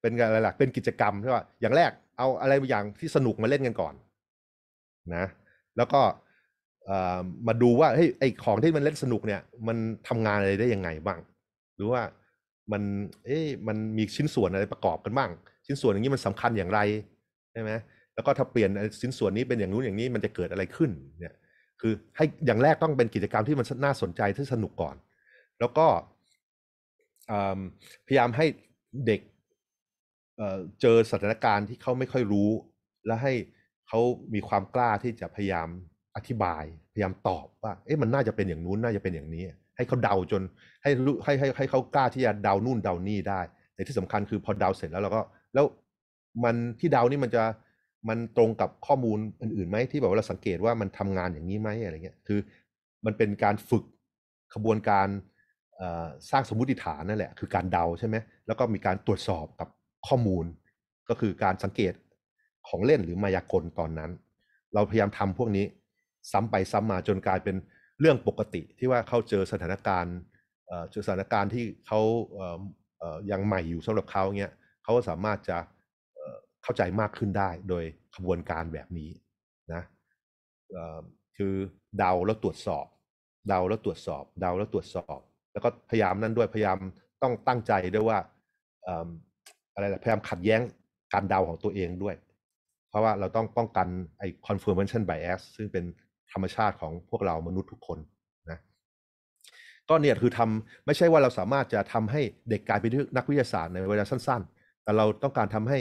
เป็นอะไรหลักเป็นกิจกรรมใช่ป่ะ อย่างแรกเอาอะไรอย่างที่สนุกมาเล่นกันก่อนนะ แล้วก็มาดูว่าเฮ้ยไอของที่มันเล่นสนุกเนี่ย มันทำงานอะไรได้ยังไงบ้าง หรือว่ามันเอ๊ะมันมีชิ้นส่วนอะไรประกอบกันบ้าง ชิ้นส่วนอย่างนี้มันสำคัญอย่างไรใช่ไหมแล้วก็ถ้าเปลี่ยนชิ้นส่วนนี้เป็นอย่างนู้นอย่างนี้มันจะเกิดอะไรขึ้นเนี่ย คือให้อย่างแรกต้องเป็นกิจกรรมที่มันน่าสนใจที่สนุกก่อนแล้วก็พยายามให้เด็กเจอสถานการณ์ที่เขาไม่ค่อยรู้ และให้เขามีความกล้าที่จะพยายามอธิบาย พยายามตอบว่าเอ๊ะมันน่าจะเป็นอย่างนู้น น่าจะเป็นอย่างนี้ ให้เขาเดาจนให้ให้ให้ให้เขากล้าที่จะเดานู่นเดานี่ได้แต่ที่สำคัญคือพอเดาเสร็จแล้วเราก็แล้วมันที่เดานี่มันจะมันตรงกับข้อมูลอื่นๆไหมที่แบบว่าเราสังเกตว่ามันทำงานอย่างนี้ไหมอะไรเงี้ยคือมันเป็นการฝึกขบวนการสร้างสมมติฐานนั่นแหละ คือการเดาใช่ไหม แล้วก็มีการตรวจสอบกับข้อมูล ก็คือการสังเกตของเล่นหรือมายากลตอนนั้น เราพยายามทำพวกนี้ซ้ำไป ซ้ำมาจนกลายเป็นเรื่องปกติที่ว่าเขาเจอสถานการณ์เจอสถานการณ์ที่เขายังใหม่อยู่สำหรับเขาเนี้ยเขาก็สามารถจะเข้าใจมากขึ้นได้โดยขบวนการแบบนี้นะคือเดาแล้วตรวจสอบ เดาแล้วตรวจสอบเดาแล้วตรวจสอบแล้วก็พยายามนั่นด้วยพยายามต้องตั้งใจด้วยว่าอะไรนะพยายามขัดแย้งการเดาของตัวเองด้วย เพราะว่าเราต้องป้องกันไอ้ confirmation bias ซึ่งเป็นธรรมชาติของพวกเรามนุษย์ทุกคนนะก็เนี่ยคือทำไม่ใช่ว่าเราสามารถจะทำให้เด็กกลายเป็นนักวิทยาศาสตร์ในเวลาสั้น ๆ แต่เราต้องการทำให้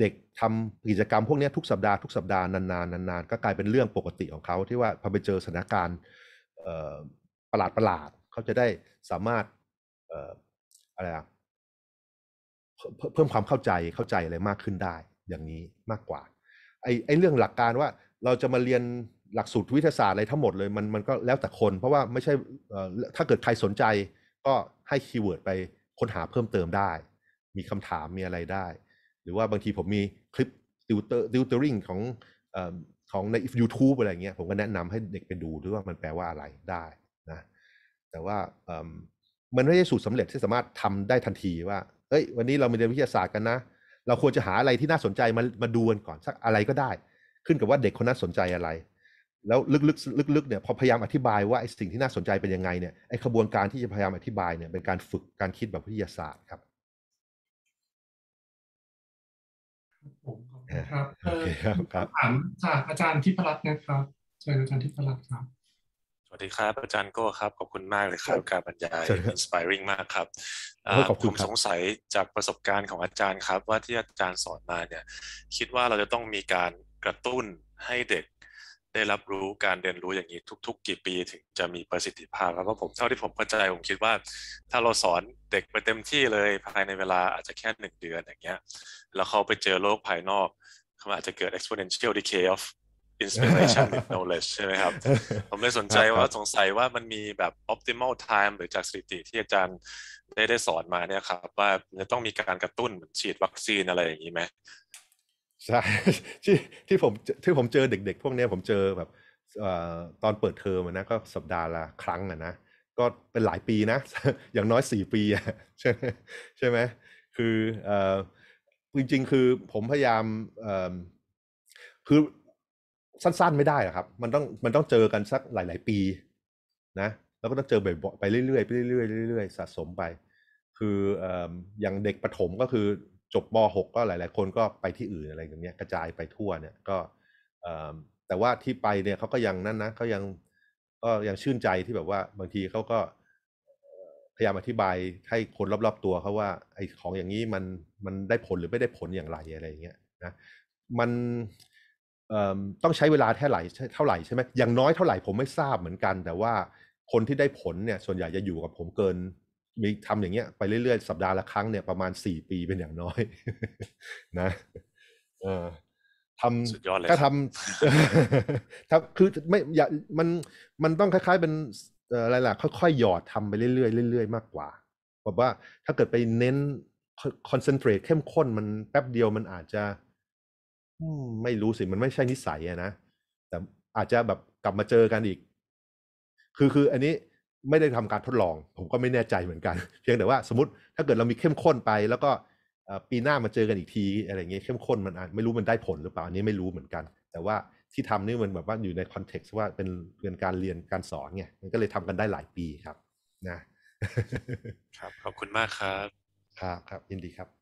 เด็กทำกิจกรรมพวกนี้ทุกสัปดาห์ทุกสัปดาห์นานๆนานๆ ก็กลายเป็นเรื่องปกติของเขา ที่ว่าพอไปเจอสถานการณ์ประหลาดประหลาดเขาจะได้สามารถอะไรอะเพิ่มความเข้าใจเข้าใจอะไรมากขึ้นได้อย่างนี้มากกว่าไอ้ไอ้เรื่องหลักการว่าเราจะมาเรียนหลักสูตรวิทยาศาสตร์อะไรทั้งหมดเลย มันมันก็แล้วแต่คน เพราะว่าไม่ใช่ถ้าเกิดใครสนใจก็ให้คีย์เวิร์ดไปค้นหาเพิ่มเติมได้ มีคำถามมีอะไรได้ หรือว่าบางทีผมมีคลิปติวเตอร์ติวเตอริงของของใน YouTube อะไรเงี้ยผมก็แนะนำให้เด็กไปดูด้วยว่ามันแปลว่าอะไรได้แต่ว่ามันไม่ใช่สูตรสาเร็จที่สามารถทำได้ทันทีว่า เอ้ยวันนี้เรามาเรียนวิทยาศาสตร์กันนะ เราควรจะหาอะไรที่น่าสนใจมามาดูกันก่อนสักอะไรก็ได้ ขึ้นกับว่าเด็กคนนั้นสนใจอะไรแล้วลึกๆลึกๆเนี่ยพอพยายามอธิบายว่าไอ้สิ่งที่น่าสนใจเป็นยังไงเนี่ยไอ้ขบวนการที่จะพยายามอธิบายเนี่ยเป็นการฝึกการคิดแบบวิทยาศาสตร์ครับผมครับครับถามจากอาจารย์ทิพรัตน์นะครับเชิญอาจารย์ทิพรัตน์ครับวัสดีครับอาจารย์โก้ครับขอบคุณมากเลยครับการบรรยายินสปายริงมากครับผมสงสัยจากประสบการณ์ของอาจารย์ครับ ว่าที่อาจารย์สอนมาเนี่ยคิดว่าเราจะต้องมีการกระตุ้นให้เด็กได้รับรู้การเรียนรู้อย่างนี้ ทุกๆ กี่ปีถึงจะมีประสิทธิภาพครับเพราะผมเท่าที่ผมเข้าใจผมคิดว่า ถ้าเราสอนเด็กไปเต็มที่เลยภายในเวลาอาจจะแค่หนึ่งเดือนอย่างเงี้ยแล้วเขาไปเจอโลกภายนอกเขาอาจจะเกิด exponential decay of inspiration with knowledge ใช่ไหมครับผมเลยสนใจว่าสงสัยว่ามันมีแบบ optimal time หรือจากสถิติที่อาจารย์ได้ได้สอนมาเนี่ยครับ ว่าจะต้องมีการกระตุ้นเหมือนฉีดวัคซีนอะไรอย่างนี้ไหมใช่ ที่ที่ผมที่ผมเจอเด็กๆ พวกนี้ผมเจอแบบตอนเปิดเทอมนะ ก็สัปดาห์ละครั้งนะ ก็เป็นหลายปีนะ อย่างน้อยสี่ปีใช่ใช่ไหมคือจริงๆ คือผมพยายามคือสั้นๆไม่ได้หรอกครับ มันต้องมันต้องเจอกันสักหลาย ๆ ปี นะ แล้วก็ต้องเจอบ่อยๆไปเรื่อยๆไปเรื่อยๆเรื่อยๆสะสมไป คืออย่างเด็กประถมก็คือจบม .6 ก็หลาย ๆ คนก็ไปที่อื่นอะไรอย่างเงี้ยกระจายไปทั่วเนี่ยก็แต่ว่าที่ไปเนี่ยเขาก็ยังนั่นนะเขายังก็ยังชื่นใจที่แบบว่า บางทีเขาก็พยายามอธิบายให้คนรอบ ๆ ตัวเขาว่าไอ้ของอย่างนี้มันมันได้ผลหรือไม่ได้ผลอย่างไรอะไรอย่างเงี้ยนะมันต้องใช้เวลาเท่าไหร่ เท่าไหร่ใช่ไหมอย่างน้อยเท่าไหร่ผมไม่ทราบเหมือนกัน แต่ว่าคนที่ได้ผลเนี่ย ส่วนใหญ่จะอยู่กับผมเกิน มีทำอย่างเงี้ยไปเรื่อยๆ สัปดาห์ละครั้งเนี่ยประมาณสี่ปีเป็นอย่างน้อยนะอทำก็ทำถ้าคือไม่อย่ามันมันต้องคล้าย ๆเป็นอะไรล่ะค่อยๆหยอดทำไปเรื่อยๆเรื่อยๆมากกว่าแบบว่าถ้าเกิดไปเน้นคอนเซนเทรตเข้มข้นมันแป๊บเดียวมันอาจจะไม่รู้สิ มันไม่ใช่นิสัยอะนะ แต่อาจจะแบบกลับมาเจอกันอีก คือคืออันนี้ไม่ได้ทำการทดลอง ผมก็ไม่แน่ใจเหมือนกันเพียงแต่ว่าสมมติถ้าเกิดเรามีเข้มข้นไป แล้วก็ปีหน้ามาเจอกันอีกทีอะไรเงี้ยเข้มข้นมัน ไม่รู้มันได้ผลหรือเปล่าอันนี้ไม่รู้เหมือนกัน แต่ว่าที่ทำนี่มันแบบว่าอยู่ในคอนเท็กซ์ว่าเป็นเรียนการเรียนการสอนไงมันก็เลยทำกันได้หลายปีครับ นะ ครับขอบคุณมากครับครับครับยินดีครับ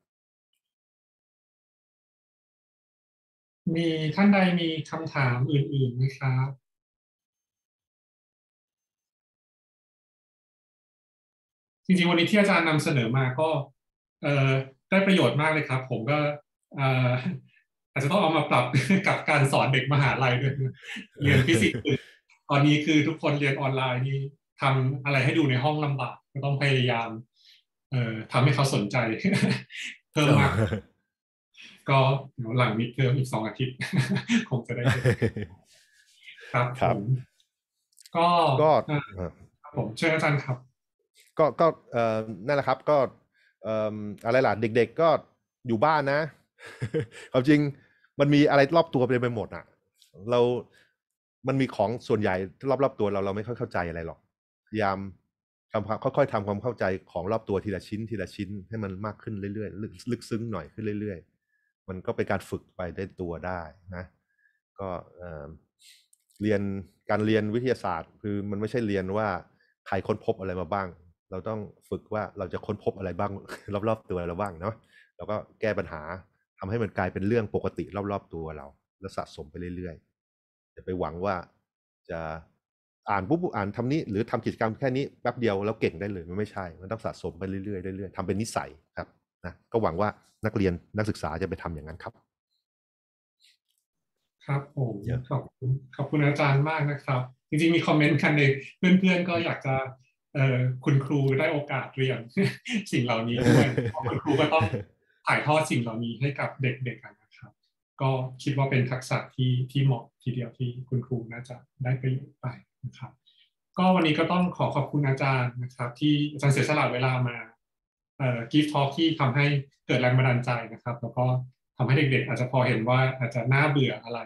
มีท่านใดมีคำถามอื่นๆไหมครับจริงๆวันนี้ที่อาจารย์นำเสนอมาก็ได้ประโยชน์มากเลยครับ ผมก็อาจจะต้องเอามาปรับกับการสอนเด็กมหาลัยด้วยเรียนฟิสิกส์ตอนนี้คือทุกคนเรียนออนไลน์นี่ทำอะไรให้ดูในห้องลำบากก็ต้องพยายามทำให้เขาสนใจเพิ่มมากก็หลังมิดเทอมอีกสองอาทิตย์คงจะได้ ครับครับ ก็ก็ผมเชิญอาจารย์ครับ ก็ก็ เอ่อนั่นแหละครับ ก็ เอ่ออะไรล่ะเด็กๆก็อยู่บ้านนะความจริงมันมีอะไรรอบตัวไปไปหมดอ่ะ เรา มันมีของส่วนใหญ่รอบๆตัวเราเราไม่ค่อยเข้าใจอะไรหรอกพยายามทำค่อยๆทำความเข้าใจของรอบตัวทีละชิ้นทีละชิ้นให้มันมากขึ้นเรื่อยๆลึกซึ้งหน่อยขึ้นเรื่อยๆมันก็เป็นการฝึกไปได้ตัวได้นะก็เรียนการเรียนวิทยาศาสตร์คือมันไม่ใช่เรียนว่าใครค้นพบอะไรมาบ้าง เราต้องฝึกว่าเราจะค้นพบอะไรบ้างรอบๆตัวเราบ้างเนาะเราก็แก้ปัญหาทำให้มันกลายเป็นเรื่องปกติรอบๆตัวเรา แล้วสะสมไปเรื่อยๆอย่าไปหวังว่าจะอ่านปุ๊บอ่านทำนี้ หรือทำกิจกรรมแค่นี้แป๊บเดียวแล้วเก่งได้เลยมันไม่ใช่ มันต้องสะสมไปเรื่อยๆเรื่อยๆทำเป็นนิสัยครับนะก็หวังว่านักเรียนนักศึกษาจะไปทำอย่างนั้นครับ ครับผมขอบคุณขอบคุณอาจารย์มากนะครับ จริงๆมีคอมเมนต์คันเด็เพื่อนๆ ก็อยากจะเออคุณครูได้โอกาสเรียน สิ่งเหล่านี้ด้วยคุณครูก็ต้องถ่ายทอดสิ่งเหล่านี้ให้กับเด็กๆนะครับ ก็คิดว่าเป็นทักษะที่ที่เหมาะทีเดียวที่คุณครูน่าจะได้ประโยชน์ไปนะครับ ก็วันนี้ก็ต้องขอขอบคุณอาจารย์นะครับ ที่อาจารย์เสียสละเวลามากิฟท์ทอล์ที่ทำให้เกิดแรงบันดาลใจนะครับ แล้วก็ทำให้เด็ก ๆ อาจจะพอเห็นว่าอาจจะน่าเบื่ออะไร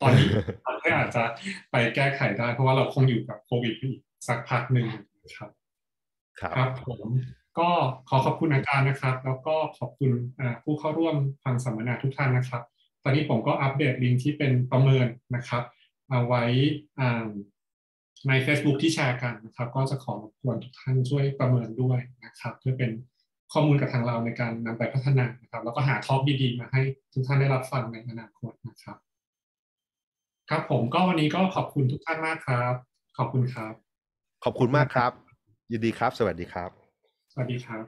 ตอนนี้เราก็อาจจะไปแก้ไขได้ เพราะว่าเราคงอยู่กับโควิดอีกสักพักหนึ่งครับ ครับ ผมก็ขอขอบคุณอาจารย์นะครับ แล้วก็ขอบคุณผู้เข้าร่วมฟังสัมมนาทุกท่านนะครับ ตอนนี้ผมก็อัปเดตลิงก์ที่เป็นประเมินนะครับ เอาไว้ใน Facebook ที่แชร์กันนะครับ ก็จะขอรบกวนทุกท่านช่วยประเมินด้วยนะครับ เพื่อเป็นข้อมูลกับทางเราในการนำไปพัฒนานะครับ แล้วก็หาท็อปดีๆมาให้ทุกท่านได้รับฟังในอนาคตนะครับ ครับผมก็วันนี้ก็ขอบคุณทุกท่านมากครับ ขอบคุณครับ ขอบคุณมากครับยินดีครับ สวัสดีครับ สวัสดีครับ